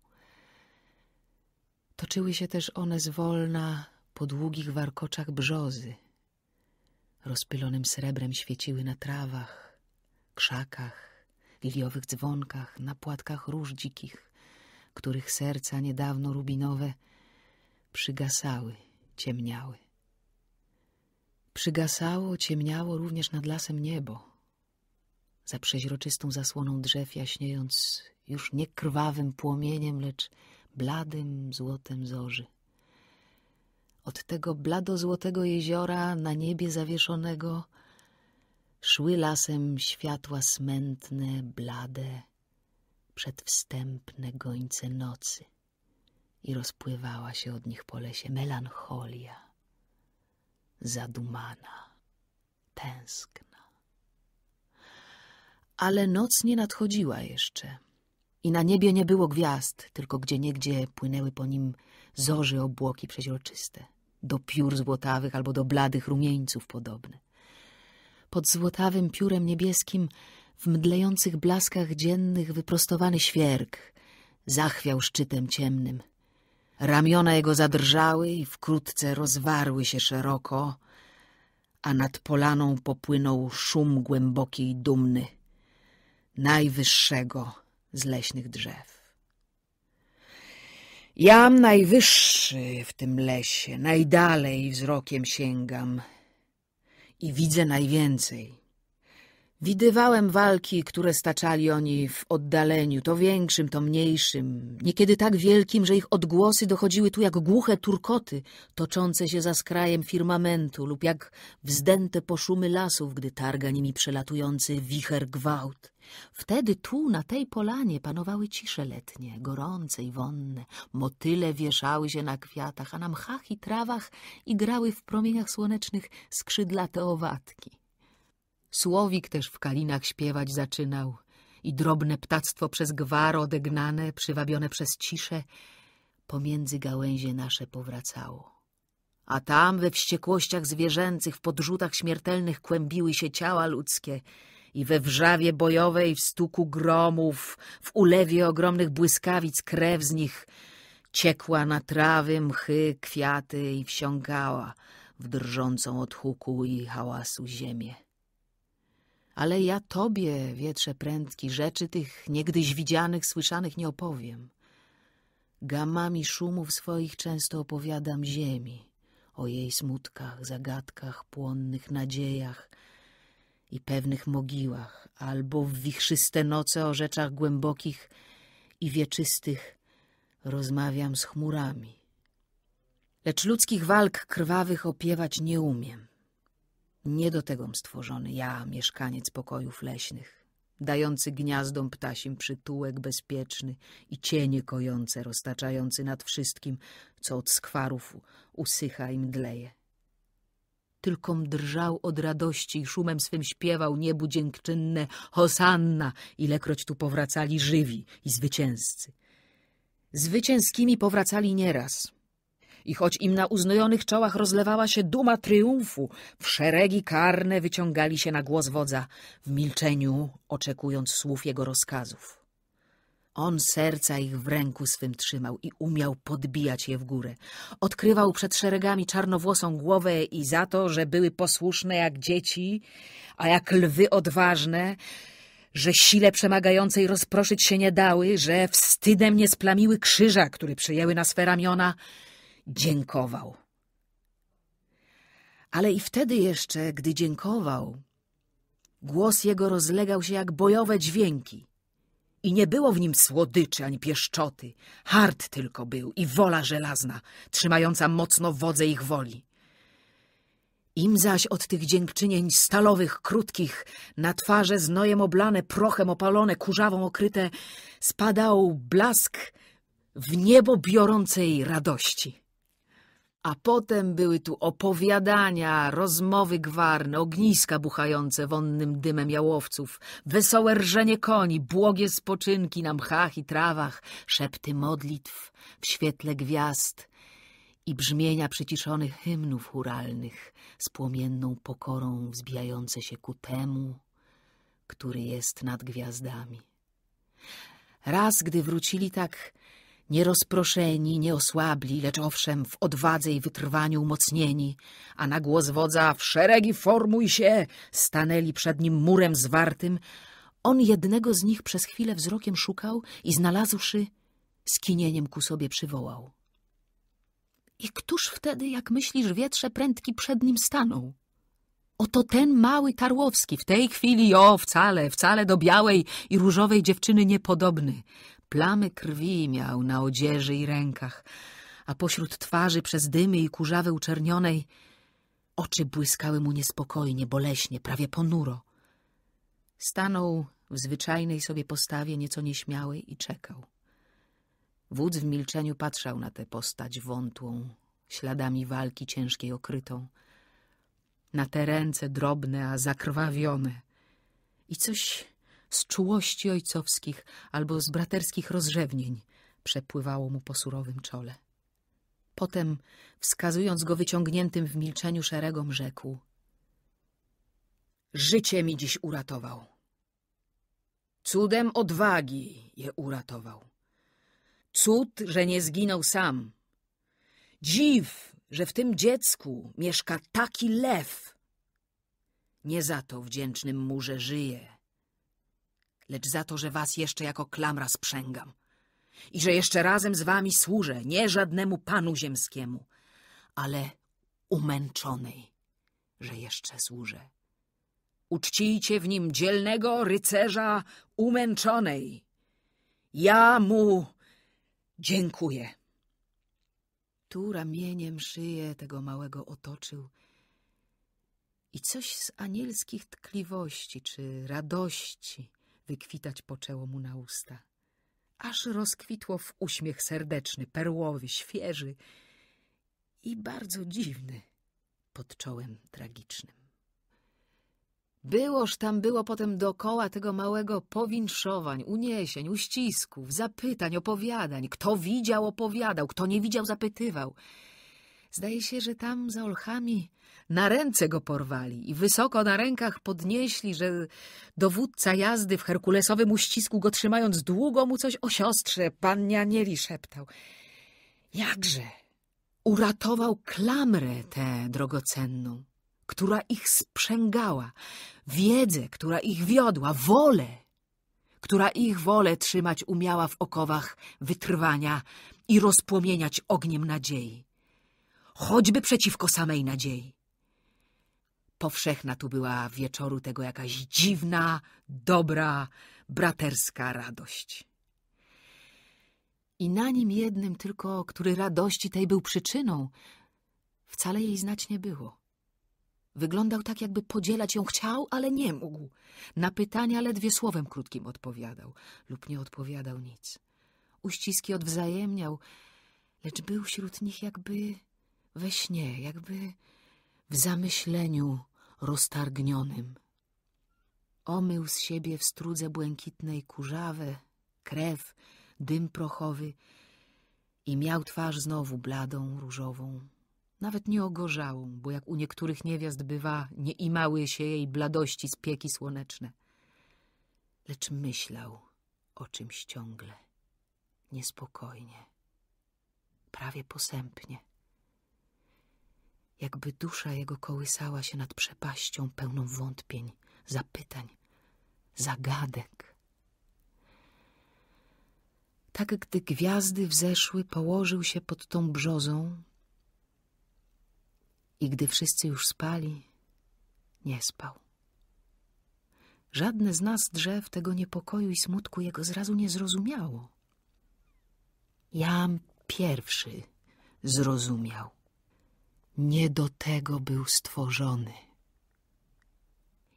Toczyły się też one zwolna po długich warkoczach brzozy. Rozpylonym srebrem świeciły na trawach, krzakach, liliowych dzwonkach, na płatkach róż dzikich, których serca niedawno rubinowe przygasały, ciemniały. Przygasało, ciemniało również nad lasem niebo. Za przeźroczystą zasłoną drzew jaśniejąc już nie krwawym płomieniem, lecz bladym złotem zorzy. Od tego blado-złotego jeziora na niebie zawieszonego szły lasem światła smętne, blade, przedwstępne gońce nocy i rozpływała się od nich po lesie melancholia, zadumana, tęskna. Ale noc nie nadchodziła jeszcze i na niebie nie było gwiazd, tylko gdzie-niegdzie płynęły po nim zorzy obłoki przeźroczyste do piór złotawych albo do bladych rumieńców podobne. Pod złotawym piórem niebieskim w mdlejących blaskach dziennych wyprostowany świerk zachwiał szczytem ciemnym. Ramiona jego zadrżały i wkrótce rozwarły się szeroko, a nad polaną popłynął szum głęboki i dumny, najwyższego z leśnych drzew. Jam najwyższy w tym lesie, najdalej wzrokiem sięgam i widzę najwięcej. Widywałem walki, które staczali oni w oddaleniu, to większym, to mniejszym, niekiedy tak wielkim, że ich odgłosy dochodziły tu jak głuche turkoty toczące się za skrajem firmamentu lub jak wzdęte poszumy lasów, gdy targa nimi przelatujący wicher gwałt. Wtedy tu, na tej polanie, panowały cisze letnie, gorące i wonne. Motyle wieszały się na kwiatach, a na mchach i trawach igrały w promieniach słonecznych skrzydlate owadki. Słowik też w kalinach śpiewać zaczynał i drobne ptactwo przez gwar odegnane, przywabione przez ciszę, pomiędzy gałęzie nasze powracało. A tam we wściekłościach zwierzęcych, w podrzutach śmiertelnych kłębiły się ciała ludzkie – i we wrzawie bojowej, w stuku gromów, w ulewie ogromnych błyskawic krew z nich ciekła na trawy, mchy, kwiaty i wsiągała w drżącą od huku i hałasu ziemię. Ale ja tobie, wietrze prędki, rzeczy tych niegdyś widzianych, słyszanych nie opowiem. Gamami szumów swoich często opowiadam ziemi, o jej smutkach, zagadkach, płonnych nadziejach – i pewnych mogiłach, albo w wichrzyste noce o rzeczach głębokich i wieczystych rozmawiam z chmurami. Lecz ludzkich walk krwawych opiewać nie umiem. Nie do tego stworzony ja, mieszkaniec pokojów leśnych, dający gniazdom ptasim przytułek bezpieczny i cienie kojące, roztaczający nad wszystkim, co od skwarów usycha i mdleje. Tylko drżał od radości i szumem swym śpiewał niebu dziękczynne Hosanna, ilekroć tu powracali żywi i zwycięzcy. Zwycięskimi powracali nieraz. I choć im na uznojonych czołach rozlewała się duma triumfu, w szeregi karne wyciągali się na głos wodza, w milczeniu oczekując słów jego rozkazów. On serca ich w ręku swym trzymał i umiał podbijać je w górę. Odkrywał przed szeregami czarnowłosą głowę i za to, że były posłuszne jak dzieci, a jak lwy odważne, że sile przemagającej rozproszyć się nie dały, że wstydem nie splamiły krzyża, który przyjęły na swe ramiona, dziękował. Ale i wtedy jeszcze, gdy dziękował, głos jego rozlegał się jak bojowe dźwięki i nie było w nim słodyczy ani pieszczoty. Hart tylko był i wola żelazna, trzymająca mocno wodze ich woli. Im zaś od tych dziękczynień stalowych, krótkich, na twarze znojem oblane, prochem opalone, kurzawą okryte, spadał blask w niebo biorącej radości. A potem były tu opowiadania, rozmowy gwarne, ogniska buchające wonnym dymem jałowców, wesołe rżenie koni, błogie spoczynki na mchach i trawach, szepty modlitw w świetle gwiazd i brzmienia przyciszonych hymnów huralnych z płomienną pokorą wzbijające się ku temu, który jest nad gwiazdami. Raz, gdy wrócili tak nie rozproszeni, nie osłabli, lecz owszem w odwadze i wytrwaniu umocnieni, a na głos wodza w szeregi formuj się, stanęli przed nim murem zwartym. On jednego z nich przez chwilę wzrokiem szukał i znalazłszy, skinieniem ku sobie przywołał. I któż wtedy, jak myślisz, wietrze prędki przed nim stanął? Oto ten mały Tarłowski, w tej chwili, o, wcale, wcale do białej i różowej dziewczyny niepodobny. Plamy krwi miał na odzieży i rękach, a pośród twarzy przez dymy i kurzawy uczernionej oczy błyskały mu niespokojnie, boleśnie, prawie ponuro. Stanął w zwyczajnej sobie postawie, nieco nieśmiałej i czekał. Wódz w milczeniu patrzał na tę postać wątłą, śladami walki ciężkiej okrytą, na te ręce drobne, a zakrwawione i coś z czułości ojcowskich albo z braterskich rozrzewnień przepływało mu po surowym czole. Potem, wskazując go wyciągniętym w milczeniu szeregom, rzekł — Życie mi dziś uratował. Cudem odwagi je uratował. Cud, że nie zginął sam. Dziw, że w tym dziecku mieszka taki lew. Nie za to wdzięcznym murze żyje lecz za to, że was jeszcze jako klamra sprzęgam i że jeszcze razem z wami służę, nie żadnemu panu ziemskiemu, ale umęczonej, że jeszcze służę. Uczcijcie w nim dzielnego rycerza umęczonej. Ja mu dziękuję. Tu ramieniem szyję tego małego otoczył i coś z anielskich tkliwości czy radości – wykwitać poczęło mu na usta. Aż rozkwitło w uśmiech serdeczny, perłowy, świeży i bardzo dziwny pod czołem tragicznym. Byłoż tam było potem dokoła tego małego powinszowań, uniesień, uścisków, zapytań, opowiadań. Kto widział, opowiadał, kto nie widział, zapytywał. Zdaje się, że tam za olchami na ręce go porwali i wysoko na rękach podnieśli, że dowódca jazdy w herkulesowym uścisku go trzymając długo mu coś o siostrze pannie Anieli szeptał. Jakże uratował klamrę tę drogocenną, która ich sprzęgała, wiedzę, która ich wiodła, wolę, która ich wolę trzymać umiała w okowach wytrwania i rozpłomieniać ogniem nadziei choćby przeciwko samej nadziei. Powszechna tu była wieczoru tego jakaś dziwna, dobra, braterska radość. I na nim jednym tylko, który radości tej był przyczyną, wcale jej znać nie było. Wyglądał tak, jakby podzielać ją chciał, ale nie mógł. Na pytania ledwie słowem krótkim odpowiadał lub nie odpowiadał nic. Uściski odwzajemniał, lecz był wśród nich jakby we śnie, jakby w zamyśleniu roztargnionym. Omył z siebie w strudze błękitnej kurzawę, krew, dym prochowy i miał twarz znowu bladą, różową, nawet nie ogorzałą, bo jak u niektórych niewiast bywa, nie imały się jej bladości z pieki słoneczne. Lecz myślał o czymś ciągle, niespokojnie, prawie posępnie jakby dusza jego kołysała się nad przepaścią pełną wątpień, zapytań, zagadek. Tak gdy gwiazdy wzeszły, położył się pod tą brzozą i gdy wszyscy już spali, nie spał. Żadne z nas drzew tego niepokoju i smutku jego zrazu nie zrozumiało. Jam pierwszy zrozumiał nie do tego był stworzony.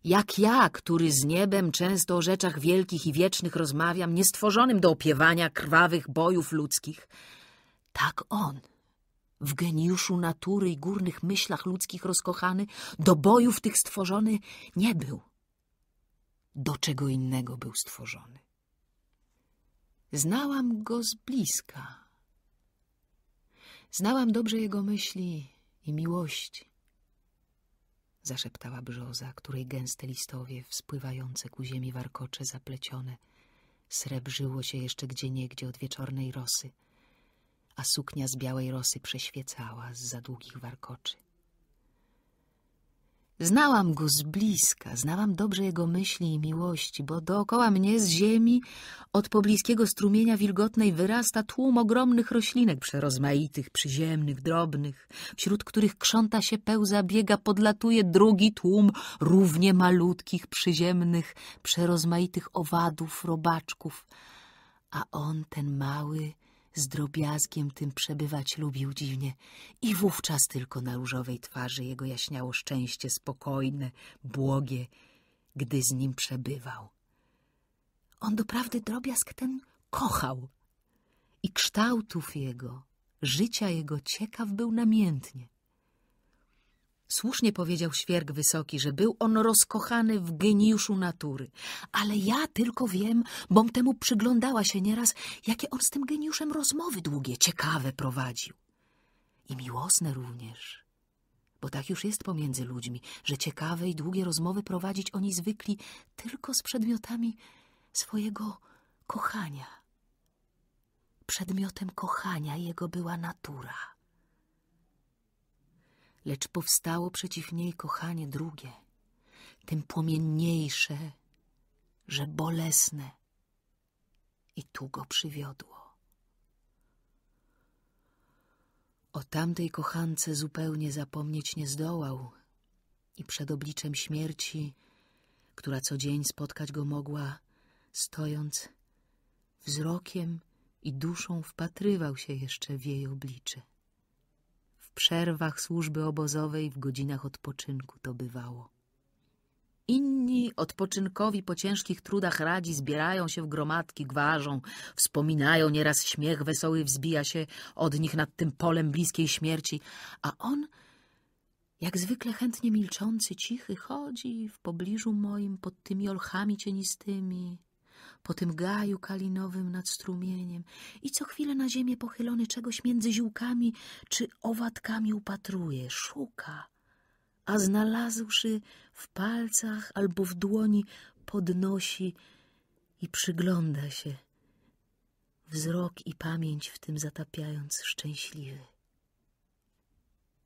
Jak ja, który z niebem często o rzeczach wielkich i wiecznych rozmawiam, niestworzonym do opiewania krwawych bojów ludzkich, tak on, w geniuszu natury i górnych myślach ludzkich rozkochany, do bojów tych stworzony nie był. Do czego innego był stworzony. Znałam go z bliska. Znałam dobrze jego myśli, i miłości, zaszeptała brzoza, której gęste listowie wspływające ku ziemi warkocze zaplecione srebrzyło się jeszcze gdzie niegdzie od wieczornej rosy, a suknia z białej rosy przeświecała z za długich warkoczy. Znałam go z bliska, znałam dobrze jego myśli i miłości, bo dookoła mnie z ziemi od pobliskiego strumienia wilgotnej wyrasta tłum ogromnych roślinek przerozmaitych, przyziemnych, drobnych, wśród których krząta się pełza, biega, podlatuje drugi tłum równie malutkich, przyziemnych, przerozmaitych owadów, robaczków. A on, ten mały, z drobiazgiem tym przebywać lubił dziwnie i wówczas tylko na różowej twarzy jego jaśniało szczęście spokojne, błogie, gdy z nim przebywał. On doprawdy drobiazg ten kochał i kształtów jego, życia jego ciekaw był namiętnie. Słusznie powiedział świerk wysoki, że był on rozkochany w geniuszu natury. Ale ja tylko wiem, bom temu przyglądała się nieraz, jakie on z tym geniuszem rozmowy długie, ciekawe prowadził. I miłosne również. Bo tak już jest pomiędzy ludźmi, że ciekawe i długie rozmowy prowadzić oni zwykli tylko z przedmiotami swojego kochania. Przedmiotem kochania jego była natura lecz powstało przeciw niej kochanie drugie, tym płomienniejsze, że bolesne. I tu go przywiodło. O tamtej kochance zupełnie zapomnieć nie zdołał i przed obliczem śmierci, która co dzień spotkać go mogła, stojąc, wzrokiem i duszą wpatrywał się jeszcze w jej oblicze przerwach służby obozowej, w godzinach odpoczynku to bywało. Inni odpoczynkowi po ciężkich trudach radzi zbierają się w gromadki, gwarzą, wspominają, nieraz śmiech wesoły wzbija się od nich nad tym polem bliskiej śmierci, a on, jak zwykle chętnie milczący, cichy, chodzi w pobliżu moim pod tymi olchami cienistymi, po tym gaju kalinowym nad strumieniem i co chwilę na ziemię pochylony czegoś między ziółkami czy owadkami upatruje, szuka, a znalazłszy w palcach albo w dłoni podnosi i przygląda się, wzrok i pamięć w tym zatapiając szczęśliwy.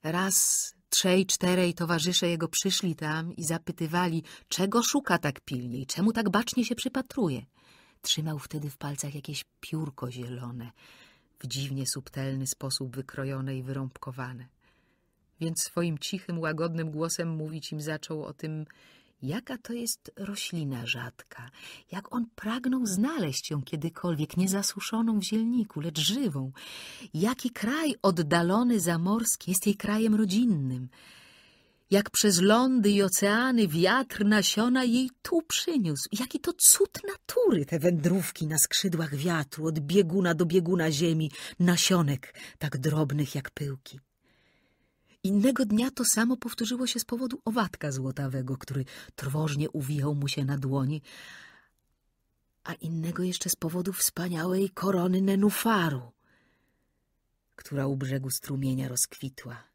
Raz trzej, czterej towarzysze jego przyszli tam i zapytywali, czego szuka tak pilnie i czemu tak bacznie się przypatruje. Trzymał wtedy w palcach jakieś piórko zielone, w dziwnie subtelny sposób wykrojone i wyrąbkowane. Więc swoim cichym, łagodnym głosem mówić im zaczął o tym, jaka to jest roślina rzadka, jak on pragnął znaleźć ją kiedykolwiek, niezasuszoną w zielniku, lecz żywą, jaki kraj oddalony, zamorski jest jej krajem rodzinnym – jak przez lądy i oceany wiatr nasiona jej tu przyniósł. Jaki to cud natury, te wędrówki na skrzydłach wiatru, od bieguna do bieguna ziemi, nasionek tak drobnych jak pyłki. Innego dnia to samo powtórzyło się z powodu owadka złotawego, który trwożnie uwijał mu się na dłoni, a innego jeszcze z powodu wspaniałej korony nenufaru, która u brzegu strumienia rozkwitła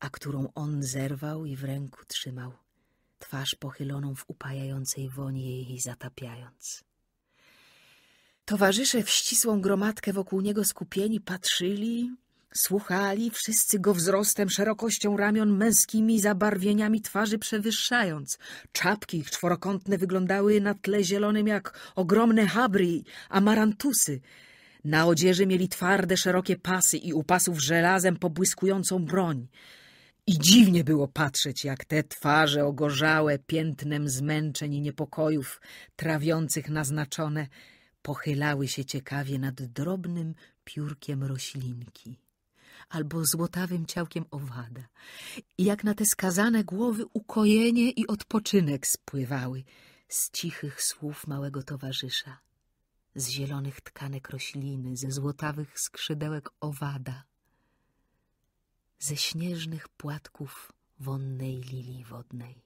a którą on zerwał i w ręku trzymał, twarz pochyloną w upajającej woni jej zatapiając. Towarzysze w ścisłą gromadkę wokół niego skupieni patrzyli, słuchali, wszyscy go wzrostem, szerokością ramion, męskimi zabarwieniami twarzy przewyższając. Czapki ich czworokątne wyglądały na tle zielonym jak ogromne habry, amarantusy. Na odzieży mieli twarde, szerokie pasy i u pasów żelazem pobłyskującą broń. I dziwnie było patrzeć, jak te twarze ogorzałe piętnem zmęczeń i niepokojów trawiących naznaczone pochylały się ciekawie nad drobnym piórkiem roślinki albo złotawym ciałkiem owada i jak na te skazane głowy ukojenie i odpoczynek spływały z cichych słów małego towarzysza, z zielonych tkanek rośliny, ze złotawych skrzydełek owada ze śnieżnych płatków wonnej lilii wodnej.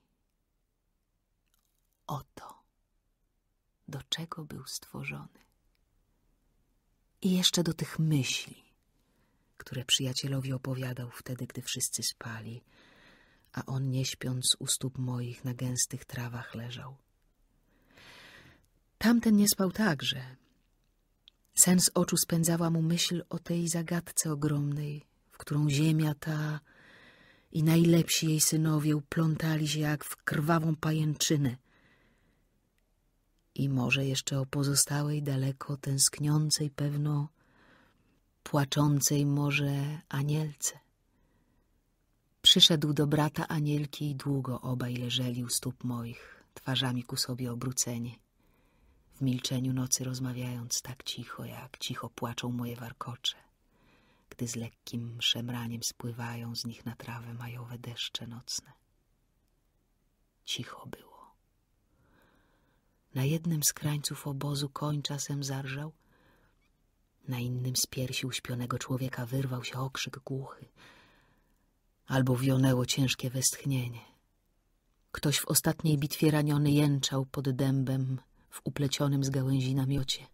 Oto, do czego był stworzony. I jeszcze do tych myśli, które przyjacielowi opowiadał wtedy, gdy wszyscy spali, a on nie śpiąc u stóp moich na gęstych trawach leżał. Tamten nie spał także. Sens oczu spędzała mu myśl o tej zagadce ogromnej, w którą ziemia ta i najlepsi jej synowie uplątali się jak w krwawą pajęczynę. I może jeszcze o pozostałej daleko tęskniącej pewno, płaczącej może anielce. Przyszedł do brata anielki i długo obaj leżeli u stóp moich, twarzami ku sobie obróceni, w milczeniu nocy rozmawiając tak cicho, jak cicho płaczą moje warkocze gdy z lekkim szemraniem spływają z nich na trawę majowe deszcze nocne. Cicho było. Na jednym z krańców obozu koń czasem zarżał, na innym z piersi uśpionego człowieka wyrwał się okrzyk głuchy, albo wionęło ciężkie westchnienie. Ktoś w ostatniej bitwie raniony jęczał pod dębem w uplecionym z gałęzi namiocie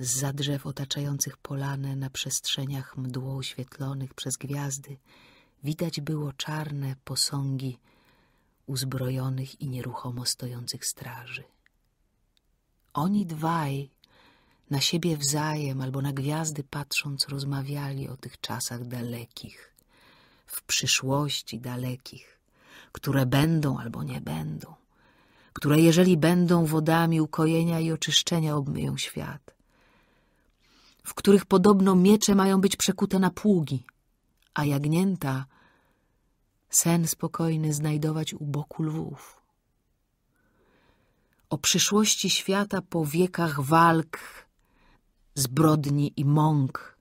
z za drzew otaczających polanę na przestrzeniach mdło oświetlonych przez gwiazdy widać było czarne posągi uzbrojonych i nieruchomo stojących straży. Oni dwaj, na siebie wzajem albo na gwiazdy patrząc, rozmawiali o tych czasach dalekich, w przyszłości dalekich, które będą albo nie będą, które jeżeli będą wodami ukojenia i oczyszczenia obmyją świat – w których podobno miecze mają być przekute na pługi, a jagnięta sen spokojny znajdować u boku lwów. O przyszłości świata po wiekach walk, zbrodni i mąk,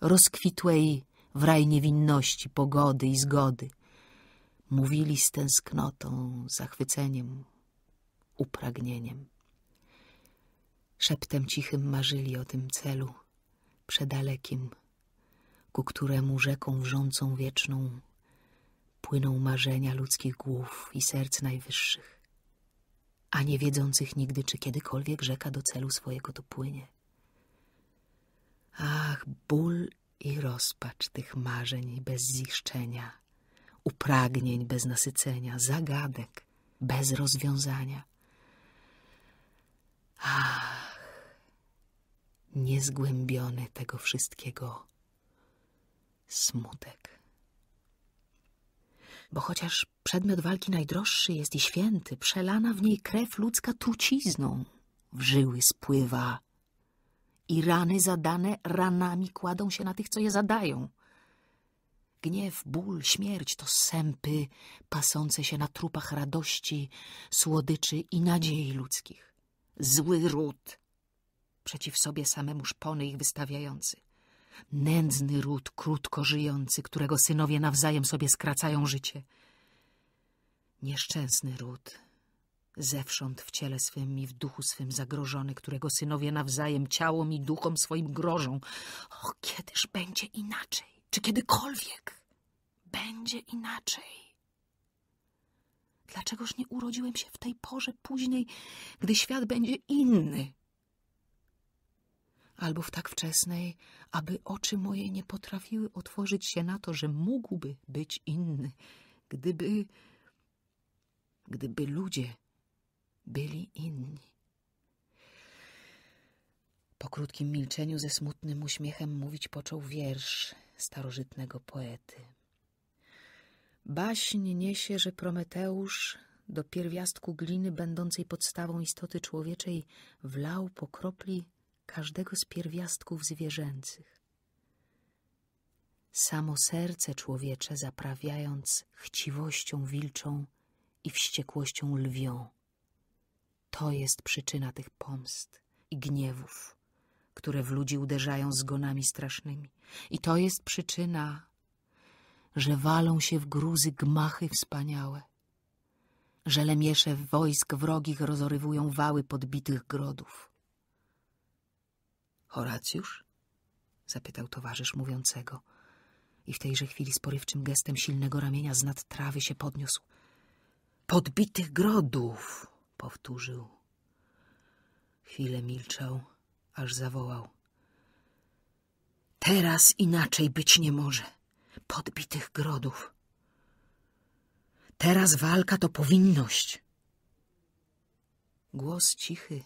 rozkwitłej w raj niewinności, pogody i zgody, mówili z tęsknotą, zachwyceniem, upragnieniem. Szeptem cichym marzyli o tym celu – przedalekim, ku któremu rzeką wrzącą wieczną płyną marzenia ludzkich głów i serc najwyższych, a nie wiedzących nigdy, czy kiedykolwiek rzeka do celu swojego dopłynie. Ach, ból i rozpacz tych marzeń bez ziszczenia, upragnień bez nasycenia, zagadek bez rozwiązania. Ach, niezgłębiony tego wszystkiego smutek. Bo chociaż przedmiot walki najdroższy jest i święty, przelana w niej krew ludzka trucizną w żyły spływa i rany zadane ranami kładą się na tych, co je zadają. Gniew, ból, śmierć to sępy pasące się na trupach radości, słodyczy i nadziei ludzkich. Zły ród przeciw sobie samemu szpony ich wystawiający. Nędzny ród krótko żyjący, którego synowie nawzajem sobie skracają życie. Nieszczęsny ród, zewsząd w ciele swym i w duchu swym zagrożony, którego synowie nawzajem ciałom i duchom swoim grożą. O, kiedyż będzie inaczej? Czy kiedykolwiek będzie inaczej? Dlaczegoż nie urodziłem się w tej porze później, gdy świat będzie inny? albo w tak wczesnej, aby oczy moje nie potrafiły otworzyć się na to, że mógłby być inny, gdyby, gdyby ludzie byli inni. Po krótkim milczeniu ze smutnym uśmiechem mówić począł wiersz starożytnego poety. Baśń niesie, że Prometeusz do pierwiastku gliny będącej podstawą istoty człowieczej wlał po kropli każdego z pierwiastków zwierzęcych. Samo serce człowiecze zaprawiając chciwością wilczą i wściekłością lwią. To jest przyczyna tych pomst i gniewów, które w ludzi uderzają zgonami strasznymi. I to jest przyczyna, że walą się w gruzy gmachy wspaniałe, że lemiesze wojsk wrogich rozorywują wały podbitych grodów Horacjusz? zapytał towarzysz mówiącego i w tejże chwili z porywczym gestem silnego ramienia z nad trawy się podniósł. Podbitych grodów! powtórzył. Chwilę milczał, aż zawołał. Teraz inaczej być nie może. Podbitych grodów. Teraz walka to powinność. Głos cichy,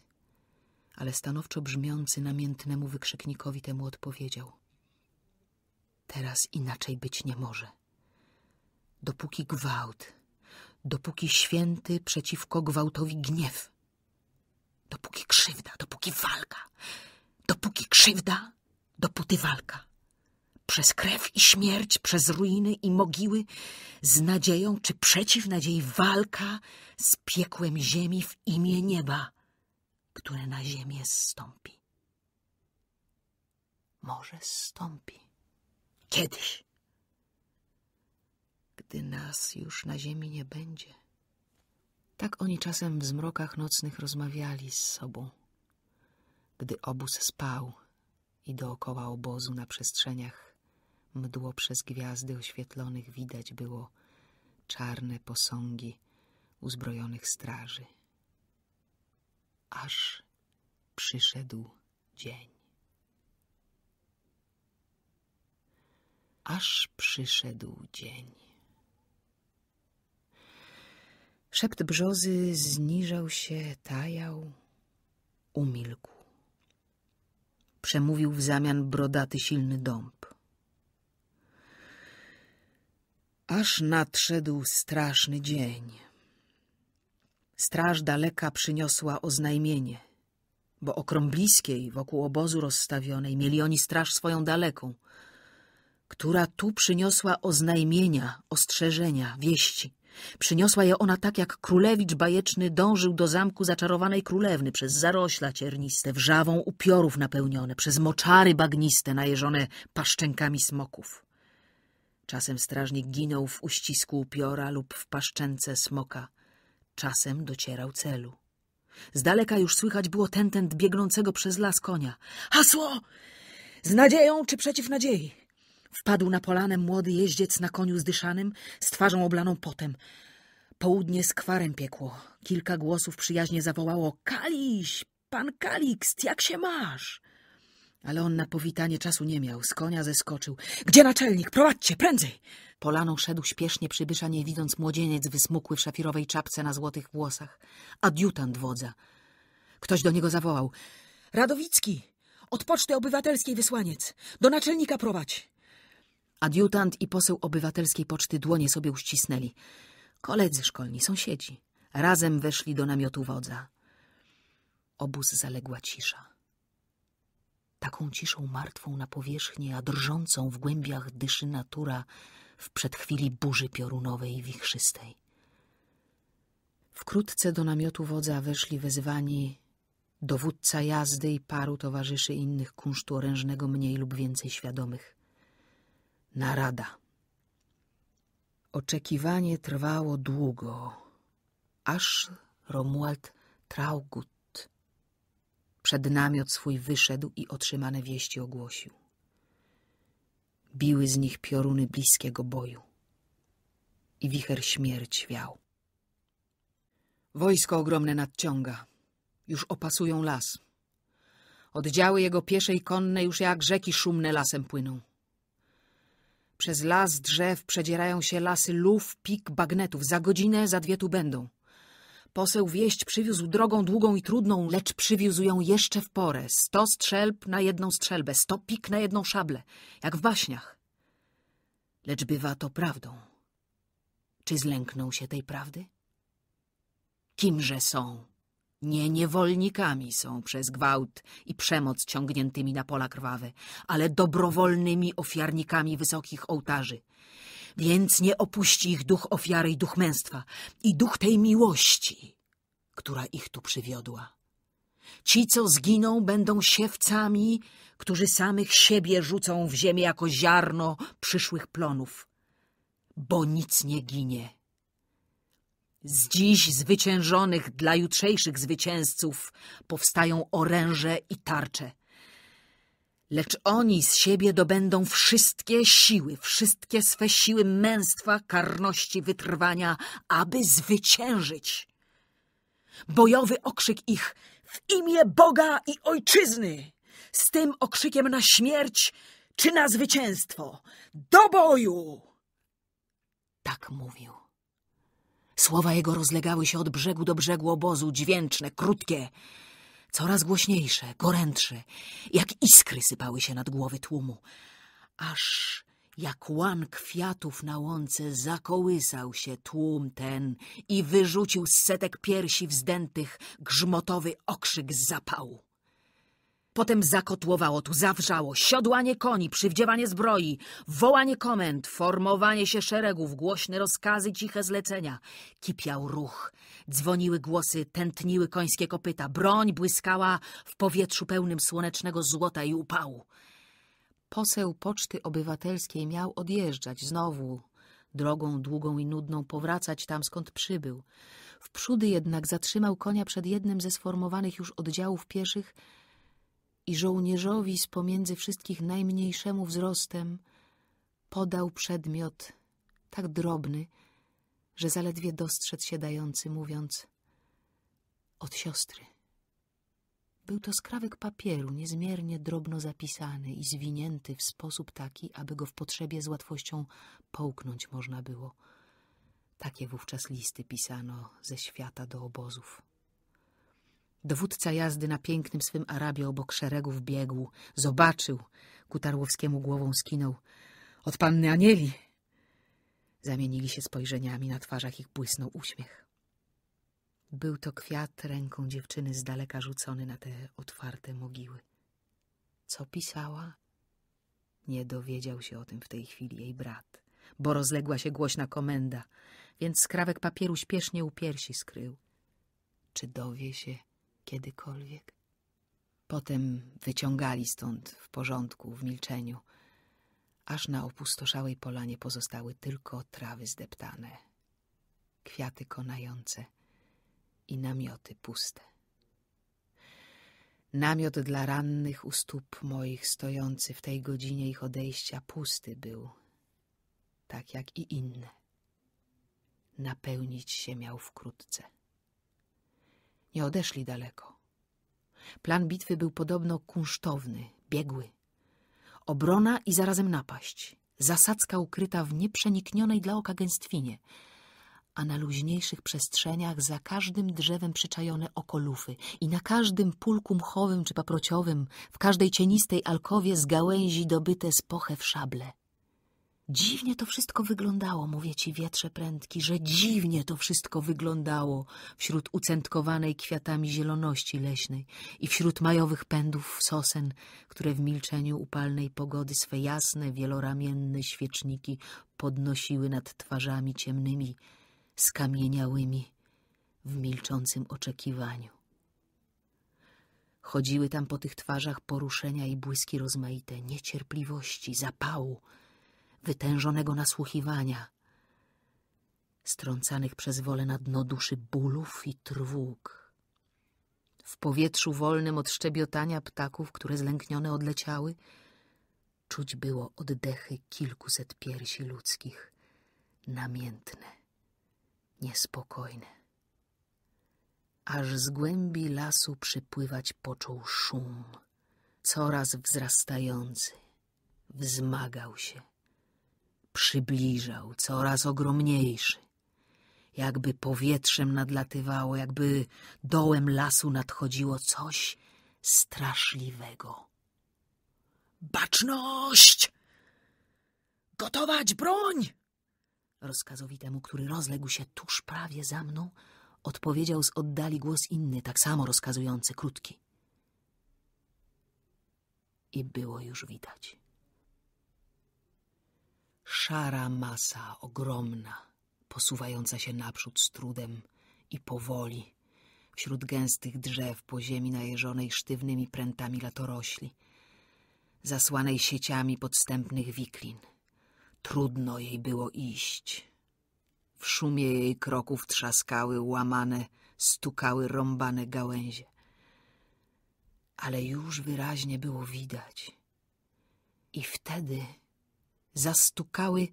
ale stanowczo brzmiący namiętnemu wykrzyknikowi temu odpowiedział. Teraz inaczej być nie może. Dopóki gwałt, dopóki święty przeciwko gwałtowi gniew, dopóki krzywda, dopóki walka, dopóki krzywda, dopóty walka. Przez krew i śmierć, przez ruiny i mogiły, z nadzieją czy przeciw nadziei walka z piekłem ziemi w imię nieba które na ziemię zstąpi. Może zstąpi. Kiedyś. Gdy nas już na ziemi nie będzie. Tak oni czasem w zmrokach nocnych rozmawiali z sobą. Gdy obóz spał i dookoła obozu na przestrzeniach mdło przez gwiazdy oświetlonych widać było czarne posągi uzbrojonych straży aż przyszedł dzień. Aż przyszedł dzień. Szept brzozy zniżał się, tajał, umilkł. Przemówił w zamian brodaty silny dąb. Aż nadszedł straszny dzień. Straż daleka przyniosła oznajmienie, bo okrąbliskiej wokół obozu rozstawionej mieli oni straż swoją daleką, która tu przyniosła oznajmienia, ostrzeżenia, wieści. Przyniosła je ona tak, jak królewicz bajeczny dążył do zamku zaczarowanej królewny przez zarośla cierniste, wrzawą upiorów napełnione, przez moczary bagniste najeżone paszczękami smoków. Czasem strażnik ginął w uścisku upiora lub w paszczence smoka – Czasem docierał celu. Z daleka już słychać było tentent biegnącego przez las konia. Hasło! Z nadzieją czy przeciw nadziei? Wpadł na polanę młody jeździec na koniu zdyszanym, z twarzą oblaną potem. Południe skwarem piekło. Kilka głosów przyjaźnie zawołało: Kaliś! Pan Kalikst, jak się masz? Ale on na powitanie czasu nie miał. Z konia zeskoczył. Gdzie naczelnik? Prowadźcie, prędzej! Polaną szedł śpiesznie przybysza, nie widząc młodzieniec wysmukły w szafirowej czapce na złotych włosach. Adiutant wodza. Ktoś do niego zawołał. Radowicki! Od Poczty Obywatelskiej wysłaniec! Do naczelnika prowadź! Adiutant i poseł Obywatelskiej Poczty dłonie sobie uścisnęli. Koledzy szkolni, sąsiedzi. Razem weszli do namiotu wodza. Obóz zaległa cisza taką ciszą martwą na powierzchni, a drżącą w głębiach dyszy natura w przedchwili burzy piorunowej i wichrzystej. Wkrótce do namiotu wodza weszli wezwani dowódca jazdy i paru towarzyszy innych kunsztu orężnego mniej lub więcej świadomych. Narada. Oczekiwanie trwało długo, aż Romuald Traugut przed namiot swój wyszedł i otrzymane wieści ogłosił. Biły z nich pioruny bliskiego boju i wicher śmierć wiał. Wojsko ogromne nadciąga, już opasują las. Oddziały jego pieszej i konne już jak rzeki szumne lasem płyną. Przez las drzew przedzierają się lasy lów, pik, bagnetów. Za godzinę, za dwie tu będą – Poseł wieść przywiózł drogą długą i trudną, lecz przywiózł ją jeszcze w porę. Sto strzelb na jedną strzelbę, sto pik na jedną szablę, jak w baśniach. Lecz bywa to prawdą. Czy zlęknął się tej prawdy? Kimże są? Nie niewolnikami są przez gwałt i przemoc ciągniętymi na pola krwawe, ale dobrowolnymi ofiarnikami wysokich ołtarzy więc nie opuści ich duch ofiary i duch męstwa i duch tej miłości, która ich tu przywiodła. Ci, co zginą, będą siewcami, którzy samych siebie rzucą w ziemię jako ziarno przyszłych plonów, bo nic nie ginie. Z dziś zwyciężonych dla jutrzejszych zwycięzców powstają oręże i tarcze – lecz oni z siebie dobędą wszystkie siły, wszystkie swe siły męstwa, karności, wytrwania, aby zwyciężyć. Bojowy okrzyk ich w imię Boga i Ojczyzny, z tym okrzykiem na śmierć czy na zwycięstwo, do boju! Tak mówił. Słowa jego rozlegały się od brzegu do brzegu obozu, dźwięczne, krótkie, coraz głośniejsze, gorętsze, jak iskry sypały się nad głowy tłumu, aż jak łan kwiatów na łące zakołysał się tłum ten i wyrzucił z setek piersi wzdętych grzmotowy okrzyk z zapału. Potem zakotłowało tu, zawrzało, siodłanie koni, przywdziewanie zbroi, wołanie komend, formowanie się szeregów, głośne rozkazy, ciche zlecenia. Kipiał ruch, Dzwoniły głosy, tętniły końskie kopyta, broń błyskała w powietrzu pełnym słonecznego złota i upału. Poseł Poczty Obywatelskiej miał odjeżdżać znowu, drogą długą i nudną powracać tam, skąd przybył. Wprzódy jednak zatrzymał konia przed jednym ze sformowanych już oddziałów pieszych i żołnierzowi z pomiędzy wszystkich najmniejszemu wzrostem podał przedmiot tak drobny, że zaledwie dostrzec się dający, mówiąc od siostry. Był to skrawek papieru, niezmiernie drobno zapisany i zwinięty w sposób taki, aby go w potrzebie z łatwością połknąć można było. Takie wówczas listy pisano ze świata do obozów. Dowódca jazdy na pięknym swym Arabie obok szeregów biegł, zobaczył, ku Tarłowskiemu głową skinął. Od panny Anieli! Zamienili się spojrzeniami, na twarzach ich błysnął uśmiech. Był to kwiat ręką dziewczyny z daleka rzucony na te otwarte mogiły. Co pisała? Nie dowiedział się o tym w tej chwili jej brat, bo rozległa się głośna komenda, więc skrawek papieru śpiesznie u piersi skrył. Czy dowie się kiedykolwiek? Potem wyciągali stąd w porządku, w milczeniu – aż na opustoszałej polanie pozostały tylko trawy zdeptane, kwiaty konające i namioty puste. Namiot dla rannych u stóp moich stojący w tej godzinie ich odejścia pusty był, tak jak i inne. Napełnić się miał wkrótce. Nie odeszli daleko. Plan bitwy był podobno kunsztowny, biegły. Obrona i zarazem napaść. Zasadzka ukryta w nieprzeniknionej dla oka gęstwinie, a na luźniejszych przestrzeniach za każdym drzewem przyczajone okolufy i na każdym pulku mchowym czy paprociowym, w każdej cienistej alkowie z gałęzi dobyte z pochew szable. Dziwnie to wszystko wyglądało, mówię ci, wietrze prędki, że dziwnie to wszystko wyglądało wśród ucętkowanej kwiatami zieloności leśnej i wśród majowych pędów sosen, które w milczeniu upalnej pogody swe jasne, wieloramienne świeczniki podnosiły nad twarzami ciemnymi, skamieniałymi w milczącym oczekiwaniu. Chodziły tam po tych twarzach poruszenia i błyski rozmaite, niecierpliwości, zapału, wytężonego nasłuchiwania, strącanych przez wolę na dno duszy bólów i trwóg. W powietrzu wolnym od szczebiotania ptaków, które zlęknione odleciały, czuć było oddechy kilkuset piersi ludzkich, namiętne, niespokojne. Aż z głębi lasu przypływać począł szum, coraz wzrastający, wzmagał się przybliżał, coraz ogromniejszy. Jakby powietrzem nadlatywało, jakby dołem lasu nadchodziło coś straszliwego. Baczność! Gotować broń! Rozkazowitemu, który rozległ się tuż prawie za mną, odpowiedział z oddali głos inny, tak samo rozkazujący, krótki. I było już widać Szara masa, ogromna, posuwająca się naprzód z trudem i powoli, wśród gęstych drzew po ziemi najeżonej sztywnymi prętami latorośli, zasłanej sieciami podstępnych wiklin. Trudno jej było iść. W szumie jej kroków trzaskały, łamane, stukały rąbane gałęzie. Ale już wyraźnie było widać. I wtedy zastukały,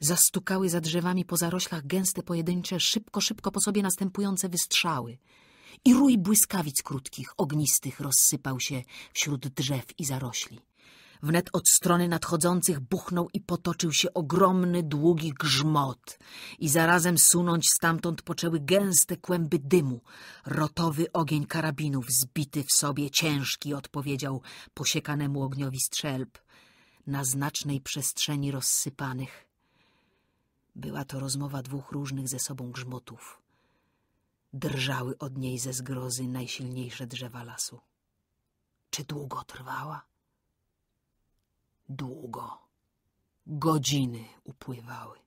zastukały za drzewami po zaroślach gęste pojedyncze, szybko, szybko po sobie następujące wystrzały. I rój błyskawic krótkich, ognistych rozsypał się wśród drzew i zarośli. Wnet od strony nadchodzących buchnął i potoczył się ogromny, długi grzmot i zarazem sunąć stamtąd poczęły gęste kłęby dymu. Rotowy ogień karabinów, zbity w sobie, ciężki, odpowiedział posiekanemu ogniowi strzelb na znacznej przestrzeni rozsypanych. Była to rozmowa dwóch różnych ze sobą grzmotów. Drżały od niej ze zgrozy najsilniejsze drzewa lasu. Czy długo trwała? Długo. Godziny upływały.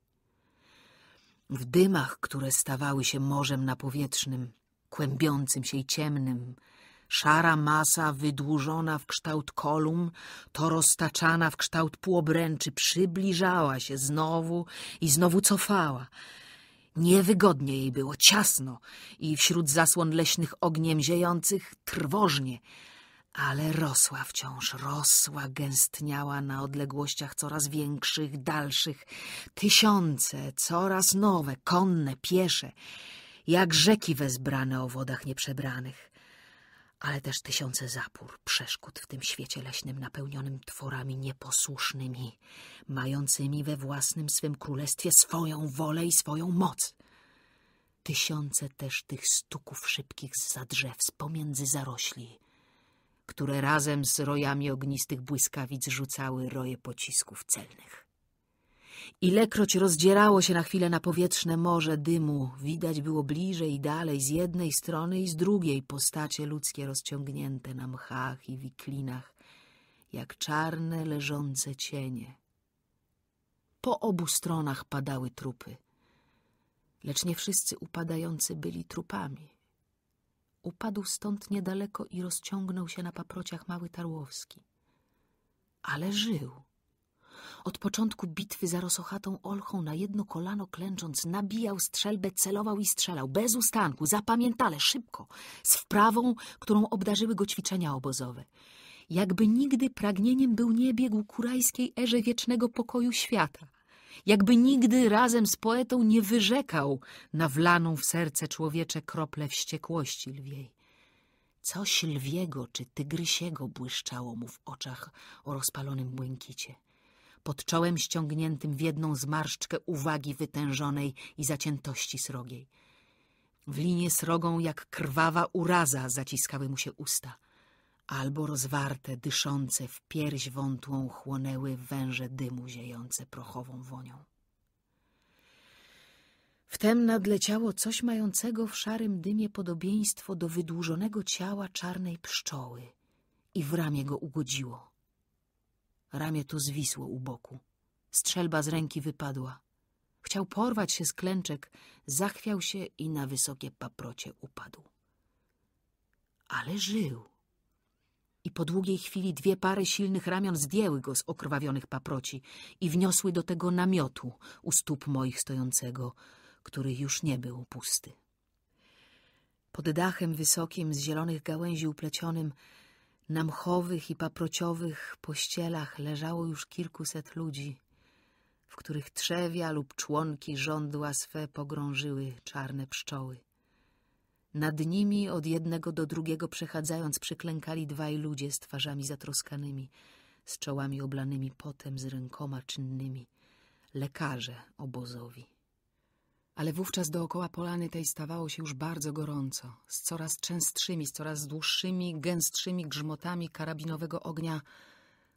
W dymach, które stawały się morzem napowietrznym, kłębiącym się i ciemnym, Szara masa wydłużona w kształt kolumn, to roztaczana w kształt półobręczy, przybliżała się znowu i znowu cofała. Niewygodnie jej było, ciasno i wśród zasłon leśnych ogniem ziejących trwożnie, ale rosła wciąż, rosła, gęstniała na odległościach coraz większych, dalszych, tysiące, coraz nowe, konne, piesze, jak rzeki wezbrane o wodach nieprzebranych ale też tysiące zapór, przeszkód w tym świecie leśnym napełnionym tworami nieposłusznymi, mającymi we własnym swym królestwie swoją wolę i swoją moc. Tysiące też tych stuków szybkich za drzew, z pomiędzy zarośli, które razem z rojami ognistych błyskawic rzucały roje pocisków celnych. Ilekroć rozdzierało się na chwilę na powietrzne morze dymu, widać było bliżej i dalej z jednej strony i z drugiej postacie ludzkie rozciągnięte na mchach i wiklinach, jak czarne leżące cienie. Po obu stronach padały trupy, lecz nie wszyscy upadający byli trupami. Upadł stąd niedaleko i rozciągnął się na paprociach mały Tarłowski. Ale żył. Od początku bitwy za rosochatą olchą na jedno kolano klęcząc nabijał strzelbę, celował i strzelał, bez ustanku, zapamiętale, szybko, z wprawą, którą obdarzyły go ćwiczenia obozowe. Jakby nigdy pragnieniem był nie biegł kurajskiej erze wiecznego pokoju świata jakby nigdy razem z poetą nie wyrzekał na wlaną w serce człowiecze krople wściekłości lwiej. Coś lwiego czy tygrysiego błyszczało mu w oczach o rozpalonym błękicie pod czołem ściągniętym w jedną zmarszczkę uwagi wytężonej i zaciętości srogiej. W linie srogą jak krwawa uraza zaciskały mu się usta, albo rozwarte, dyszące w pierś wątłą chłonęły węże dymu ziejące prochową wonią. Wtem nadleciało coś mającego w szarym dymie podobieństwo do wydłużonego ciała czarnej pszczoły i w ramię go ugodziło. Ramię to zwisło u boku. Strzelba z ręki wypadła. Chciał porwać się z klęczek, zachwiał się i na wysokie paprocie upadł. Ale żył. I po długiej chwili dwie pary silnych ramion zdjęły go z okrwawionych paproci i wniosły do tego namiotu u stóp moich stojącego, który już nie był pusty. Pod dachem wysokim z zielonych gałęzi uplecionym na mchowych i paprociowych pościelach leżało już kilkuset ludzi, w których trzewia lub członki żądła swe pogrążyły czarne pszczoły. Nad nimi od jednego do drugiego przechadzając przyklękali dwaj ludzie z twarzami zatroskanymi, z czołami oblanymi potem, z rękoma czynnymi, lekarze obozowi ale wówczas dookoła polany tej stawało się już bardzo gorąco, z coraz częstszymi, z coraz dłuższymi, gęstszymi grzmotami karabinowego ognia.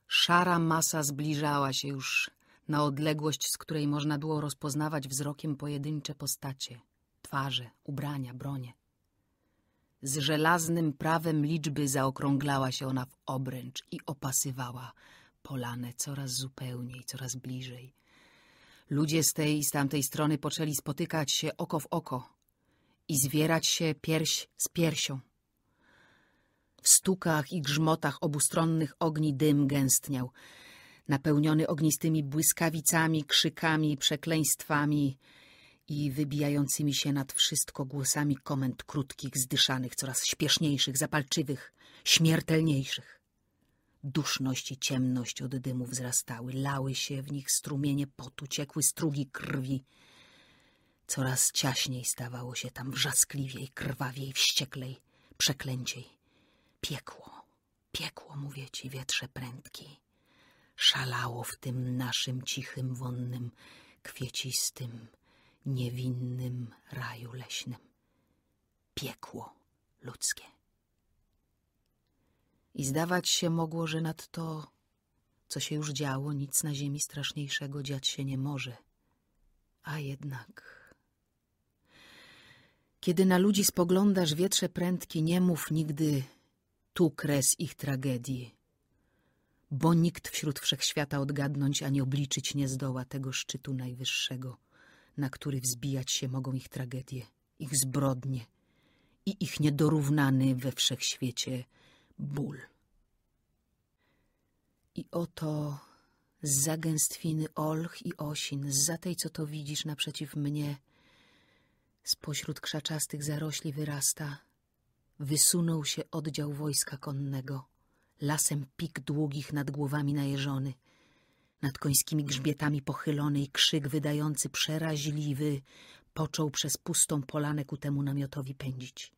Szara masa zbliżała się już na odległość, z której można było rozpoznawać wzrokiem pojedyncze postacie, twarze, ubrania, bronie. Z żelaznym prawem liczby zaokrąglała się ona w obręcz i opasywała polanę coraz zupełniej, coraz bliżej – Ludzie z tej i z tamtej strony poczęli spotykać się oko w oko i zwierać się pierś z piersią. W stukach i grzmotach obustronnych ogni dym gęstniał, napełniony ognistymi błyskawicami, krzykami, przekleństwami i wybijającymi się nad wszystko głosami komend krótkich, zdyszanych, coraz śpieszniejszych, zapalczywych, śmiertelniejszych. Duszność i ciemność od dymu wzrastały, lały się w nich strumienie potu, ciekły strugi krwi. Coraz ciaśniej stawało się tam, wrzaskliwiej, krwawiej, wścieklej, przeklęciej. Piekło, piekło, mówię ci, wietrze prędki. Szalało w tym naszym cichym, wonnym, kwiecistym, niewinnym raju leśnym. Piekło ludzkie. I zdawać się mogło, że nad to, co się już działo, nic na ziemi straszniejszego dziać się nie może. A jednak... Kiedy na ludzi spoglądasz wietrze prędki, nie mów nigdy tu kres ich tragedii, bo nikt wśród wszechświata odgadnąć ani obliczyć nie zdoła tego szczytu najwyższego, na który wzbijać się mogą ich tragedie, ich zbrodnie i ich niedorównany we wszechświecie ból. I oto z zagęstwiny olch i osin, za tej, co to widzisz naprzeciw mnie, spośród krzaczastych zarośli wyrasta, wysunął się oddział wojska konnego, lasem pik długich nad głowami najeżony, nad końskimi grzbietami pochylony i krzyk wydający przeraźliwy począł przez pustą polanę ku temu namiotowi pędzić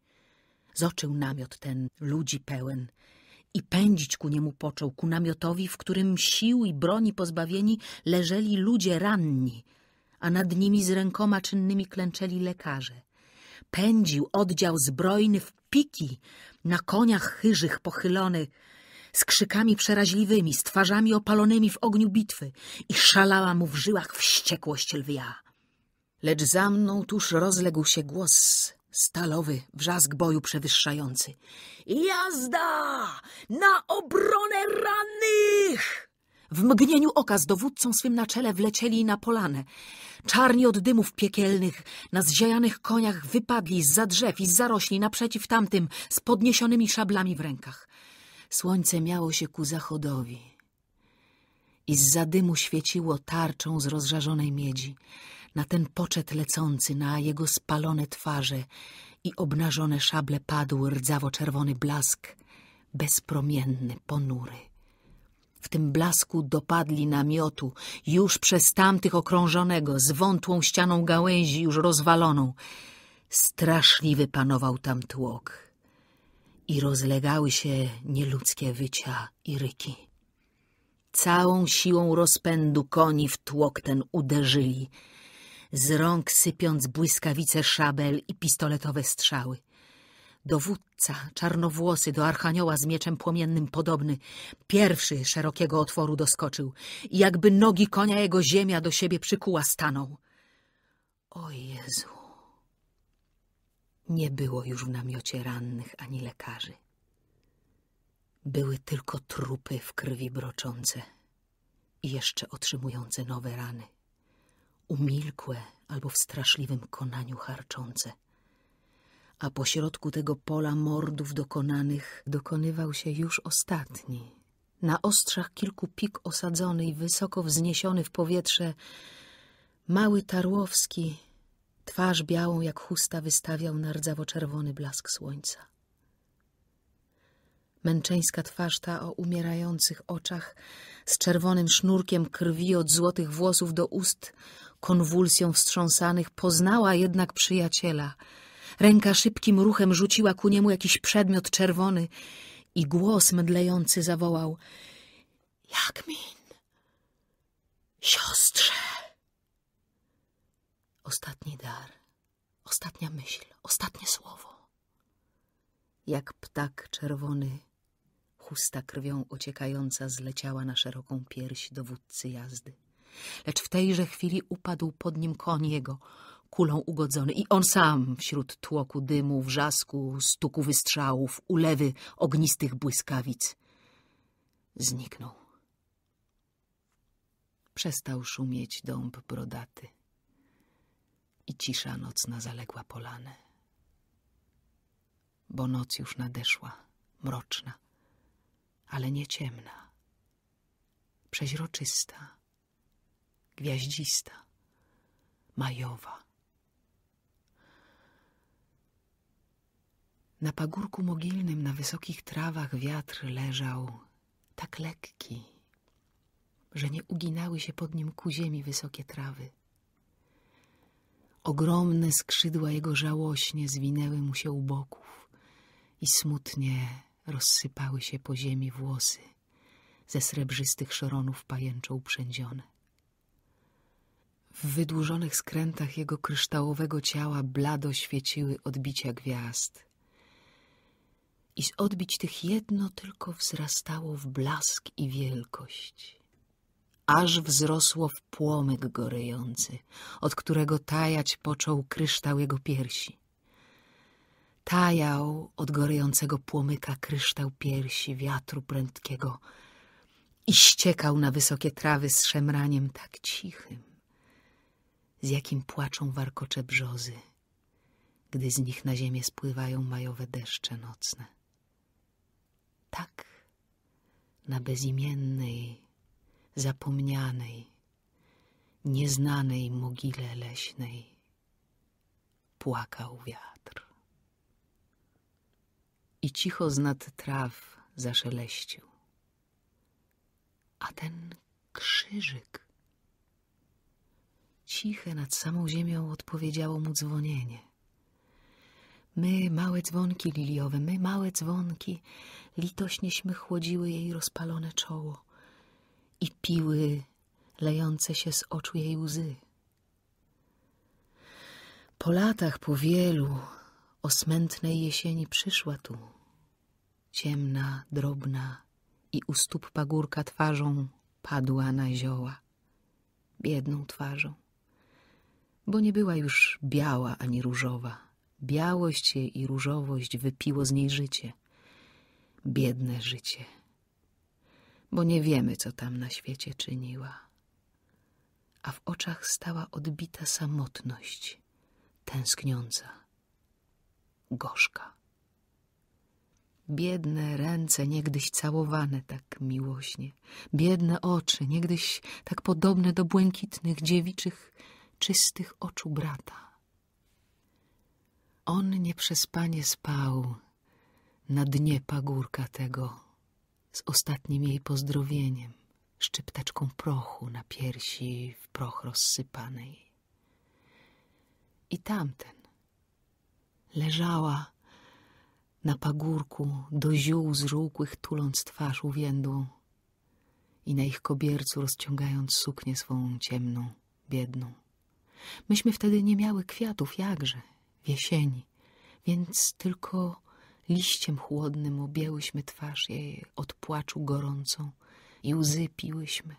zoczył namiot ten ludzi pełen i pędzić ku niemu począł, ku namiotowi, w którym sił i broni pozbawieni leżeli ludzie ranni, a nad nimi z rękoma czynnymi klęczeli lekarze. Pędził oddział zbrojny w piki, na koniach chyżych pochylony, z krzykami przeraźliwymi, z twarzami opalonymi w ogniu bitwy i szalała mu w żyłach wściekłość lwia. Lecz za mną tuż rozległ się głos Stalowy wrzask boju przewyższający. Jazda! Na obronę rannych! W mgnieniu oka z dowódcą swym na czele wlecieli na polanę. Czarni od dymów piekielnych, na zziajanych koniach wypadli z za drzew i z zarośli naprzeciw tamtym z podniesionymi szablami w rękach. Słońce miało się ku zachodowi i z za dymu świeciło tarczą z rozżarzonej miedzi na ten poczet lecący, na jego spalone twarze i obnażone szable padł rdzawo-czerwony blask, bezpromienny, ponury. W tym blasku dopadli namiotu, już przez tamtych okrążonego, z wątłą ścianą gałęzi już rozwaloną. Straszliwy panował tam tłok i rozlegały się nieludzkie wycia i ryki. Całą siłą rozpędu koni w tłok ten uderzyli – z rąk sypiąc błyskawice szabel i pistoletowe strzały. Dowódca, czarnowłosy, do archanioła z mieczem płomiennym podobny, pierwszy szerokiego otworu doskoczył i jakby nogi konia jego ziemia do siebie przykuła stanął. O Jezu! Nie było już w namiocie rannych ani lekarzy. Były tylko trupy w krwi broczące i jeszcze otrzymujące nowe rany umilkłe albo w straszliwym konaniu harczące. A pośrodku tego pola mordów dokonanych dokonywał się już ostatni. Na ostrzach kilku pik osadzony i wysoko wzniesiony w powietrze, mały Tarłowski, twarz białą jak chusta, wystawiał na rdzawo-czerwony blask słońca. Męczeńska twarz ta o umierających oczach, z czerwonym sznurkiem krwi od złotych włosów do ust, Konwulsją wstrząsanych poznała jednak przyjaciela. Ręka szybkim ruchem rzuciła ku niemu jakiś przedmiot czerwony i głos mdlejący zawołał — „Jakmin, Siostrze! Ostatni dar, ostatnia myśl, ostatnie słowo. Jak ptak czerwony, chusta krwią ociekająca zleciała na szeroką piersi dowódcy jazdy. Lecz w tejże chwili upadł pod nim koń jego, kulą ugodzony i on sam wśród tłoku dymu, wrzasku, stuku wystrzałów, ulewy ognistych błyskawic zniknął. Przestał szumieć dąb brodaty i cisza nocna zaległa polanę, bo noc już nadeszła, mroczna, ale nie ciemna, przeźroczysta gwiaździsta, majowa. Na pagórku mogilnym na wysokich trawach wiatr leżał tak lekki, że nie uginały się pod nim ku ziemi wysokie trawy. Ogromne skrzydła jego żałośnie zwinęły mu się u boków i smutnie rozsypały się po ziemi włosy ze srebrzystych szoronów pajęczo uprzędzione. W wydłużonych skrętach jego kryształowego ciała blado świeciły odbicia gwiazd. I z odbić tych jedno tylko wzrastało w blask i wielkość. Aż wzrosło w płomyk goryjący, od którego tajać począł kryształ jego piersi. Tajał od goryjącego płomyka kryształ piersi wiatru prędkiego i ściekał na wysokie trawy z szemraniem tak cichym z jakim płaczą warkocze brzozy, gdy z nich na ziemię spływają majowe deszcze nocne. Tak, na bezimiennej, zapomnianej, nieznanej mogile leśnej płakał wiatr. I cicho z nad traw zaszeleścił. A ten krzyżyk Ciche nad samą ziemią odpowiedziało mu dzwonienie. My, małe dzwonki liliowe, my, małe dzwonki, litośnieśmy chłodziły jej rozpalone czoło i piły lejące się z oczu jej łzy. Po latach, po wielu, o smętnej jesieni przyszła tu, ciemna, drobna i u stóp pagórka twarzą padła na zioła, biedną twarzą bo nie była już biała ani różowa. Białość jej i różowość wypiło z niej życie. Biedne życie. Bo nie wiemy, co tam na świecie czyniła. A w oczach stała odbita samotność, tęskniąca, gorzka. Biedne ręce, niegdyś całowane tak miłośnie, biedne oczy, niegdyś tak podobne do błękitnych, dziewiczych, czystych oczu brata. On nieprzespanie spał na dnie pagórka tego z ostatnim jej pozdrowieniem, szczypteczką prochu na piersi w proch rozsypanej. I tamten leżała na pagórku do ziół zżółkłych, tuląc twarz uwiędłą i na ich kobiercu rozciągając suknię swą ciemną, biedną. Myśmy wtedy nie miały kwiatów, jakże, w jesieni, więc tylko liściem chłodnym objęłyśmy twarz jej od płaczu gorącą i łzy piłyśmy,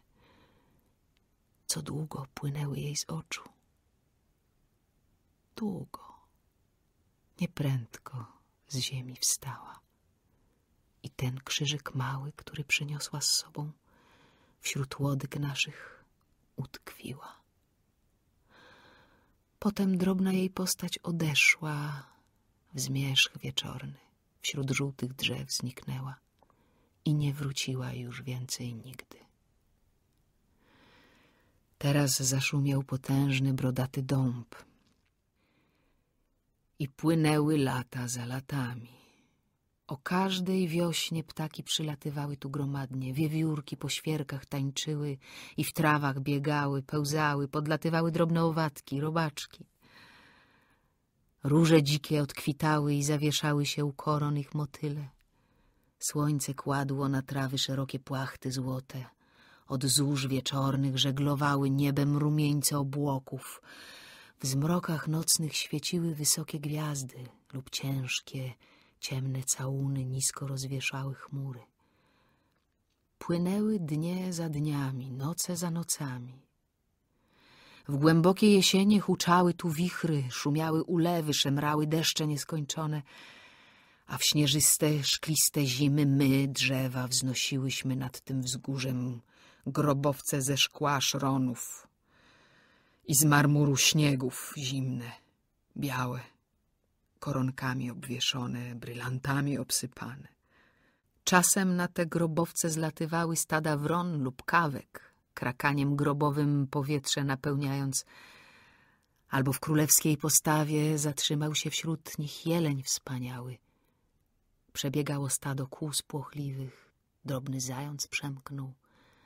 co długo płynęły jej z oczu. Długo, nieprędko z ziemi wstała i ten krzyżyk mały, który przyniosła z sobą, wśród łodyg naszych utkwiła. Potem drobna jej postać odeszła w zmierzch wieczorny, wśród żółtych drzew zniknęła i nie wróciła już więcej nigdy. Teraz zaszumiał potężny, brodaty dąb i płynęły lata za latami. O każdej wiośnie ptaki przylatywały tu gromadnie, wiewiórki po świerkach tańczyły i w trawach biegały, pełzały, podlatywały drobne owadki, robaczki. Róże dzikie odkwitały i zawieszały się u koron ich motyle. Słońce kładło na trawy szerokie płachty złote. Od zórz wieczornych żeglowały niebem rumieńce obłoków. W zmrokach nocnych świeciły wysokie gwiazdy lub ciężkie, ciemne całuny nisko rozwieszały chmury. Płynęły dnie za dniami, noce za nocami. W głębokie jesienie huczały tu wichry, szumiały ulewy, szemrały deszcze nieskończone, a w śnieżyste, szkliste zimy my, drzewa, wznosiłyśmy nad tym wzgórzem grobowce ze szkła szronów i z marmuru śniegów zimne, białe koronkami obwieszone, brylantami obsypane. Czasem na te grobowce zlatywały stada wron lub kawek, krakaniem grobowym powietrze napełniając, albo w królewskiej postawie zatrzymał się wśród nich jeleń wspaniały. Przebiegało stado kół spłochliwych, drobny zając przemknął,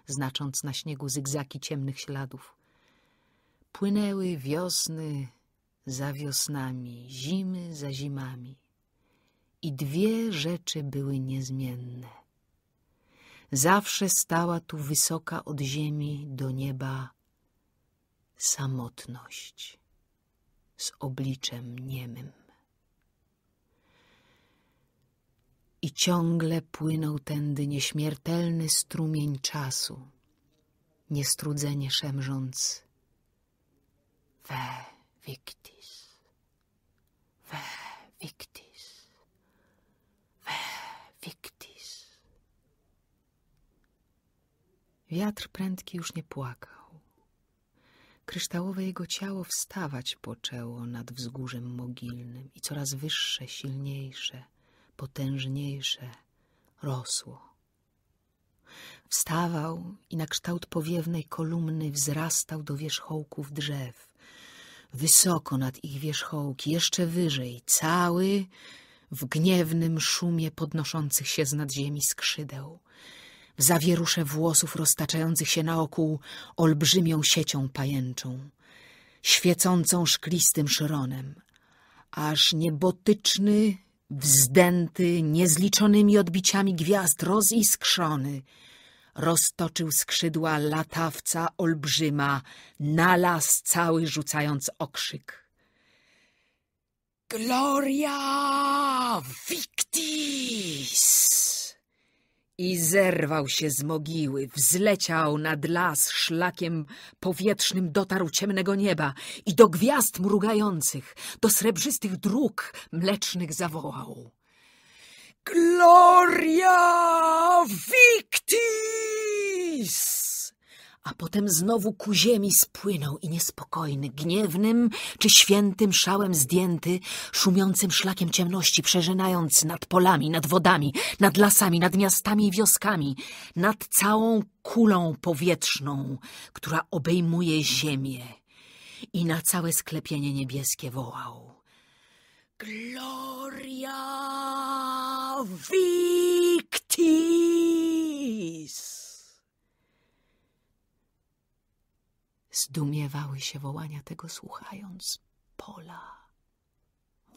znacząc na śniegu zygzaki ciemnych śladów. Płynęły wiosny, za wiosnami, zimy za zimami. I dwie rzeczy były niezmienne. Zawsze stała tu wysoka od ziemi do nieba samotność z obliczem niemym. I ciągle płynął tędy nieśmiertelny strumień czasu, niestrudzenie szemrząc we victi. Vær Victis? Vær Victis? Wiatr prędki już nie płakał. Kryształowe jego ciało wstawać poczęło nad wzgórzem mogilnym i coraz wyższe, silniejsze, potężniejsze rosło. Wstawał i na kształt powiewnej kolumny wzrastał do wierzchołków drzew – wysoko nad ich wierzchołki, jeszcze wyżej, cały w gniewnym szumie podnoszących się z nadziemi skrzydeł, w zawierusze włosów roztaczających się naokół olbrzymią siecią pajęczą, świecącą szklistym szronem, aż niebotyczny, wzdęty, niezliczonymi odbiciami gwiazd roziskrzony, roztoczył skrzydła latawca olbrzyma, na las cały rzucając okrzyk. Gloria victis! I zerwał się z mogiły, wzleciał nad las szlakiem powietrznym, dotarł ciemnego nieba i do gwiazd mrugających, do srebrzystych dróg mlecznych zawołał. Gloria victis! A potem znowu ku ziemi spłynął i niespokojny, gniewnym czy świętym szałem zdjęty, szumiącym szlakiem ciemności, przeżynając nad polami, nad wodami, nad lasami, nad miastami i wioskami, nad całą kulą powietrzną, która obejmuje ziemię i na całe sklepienie niebieskie wołał. Gloria! Victis! Zdumiewały się wołania tego słuchając. Pola,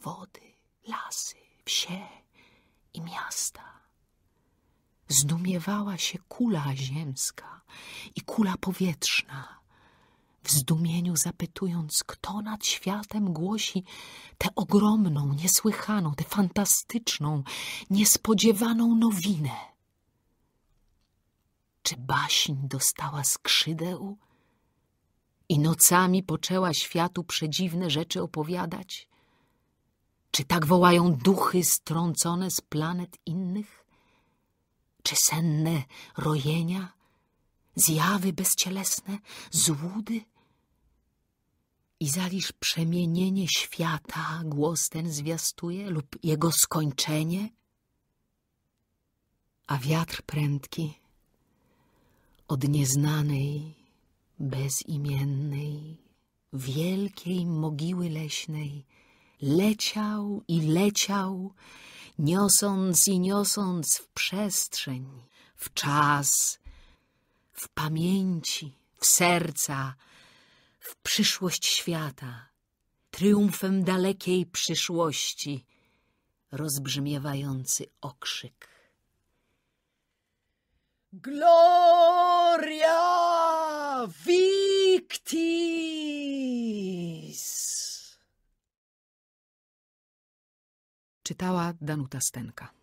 wody, lasy, wsie i miasta. Zdumiewała się kula ziemska i kula powietrzna w zdumieniu zapytując, kto nad światem głosi tę ogromną, niesłychaną, tę fantastyczną, niespodziewaną nowinę. Czy baśń dostała skrzydeł i nocami poczęła światu przedziwne rzeczy opowiadać? Czy tak wołają duchy strącone z planet innych? Czy senne rojenia? zjawy bezcielesne, złudy, i zaliż przemienienie świata głos ten zwiastuje lub jego skończenie, a wiatr prędki od nieznanej, bezimiennej, wielkiej mogiły leśnej leciał i leciał, niosąc i niosąc w przestrzeń, w czas, w pamięci, w serca, w przyszłość świata, triumfem dalekiej przyszłości, rozbrzmiewający okrzyk. Gloria victis! Czytała Danuta Stenka.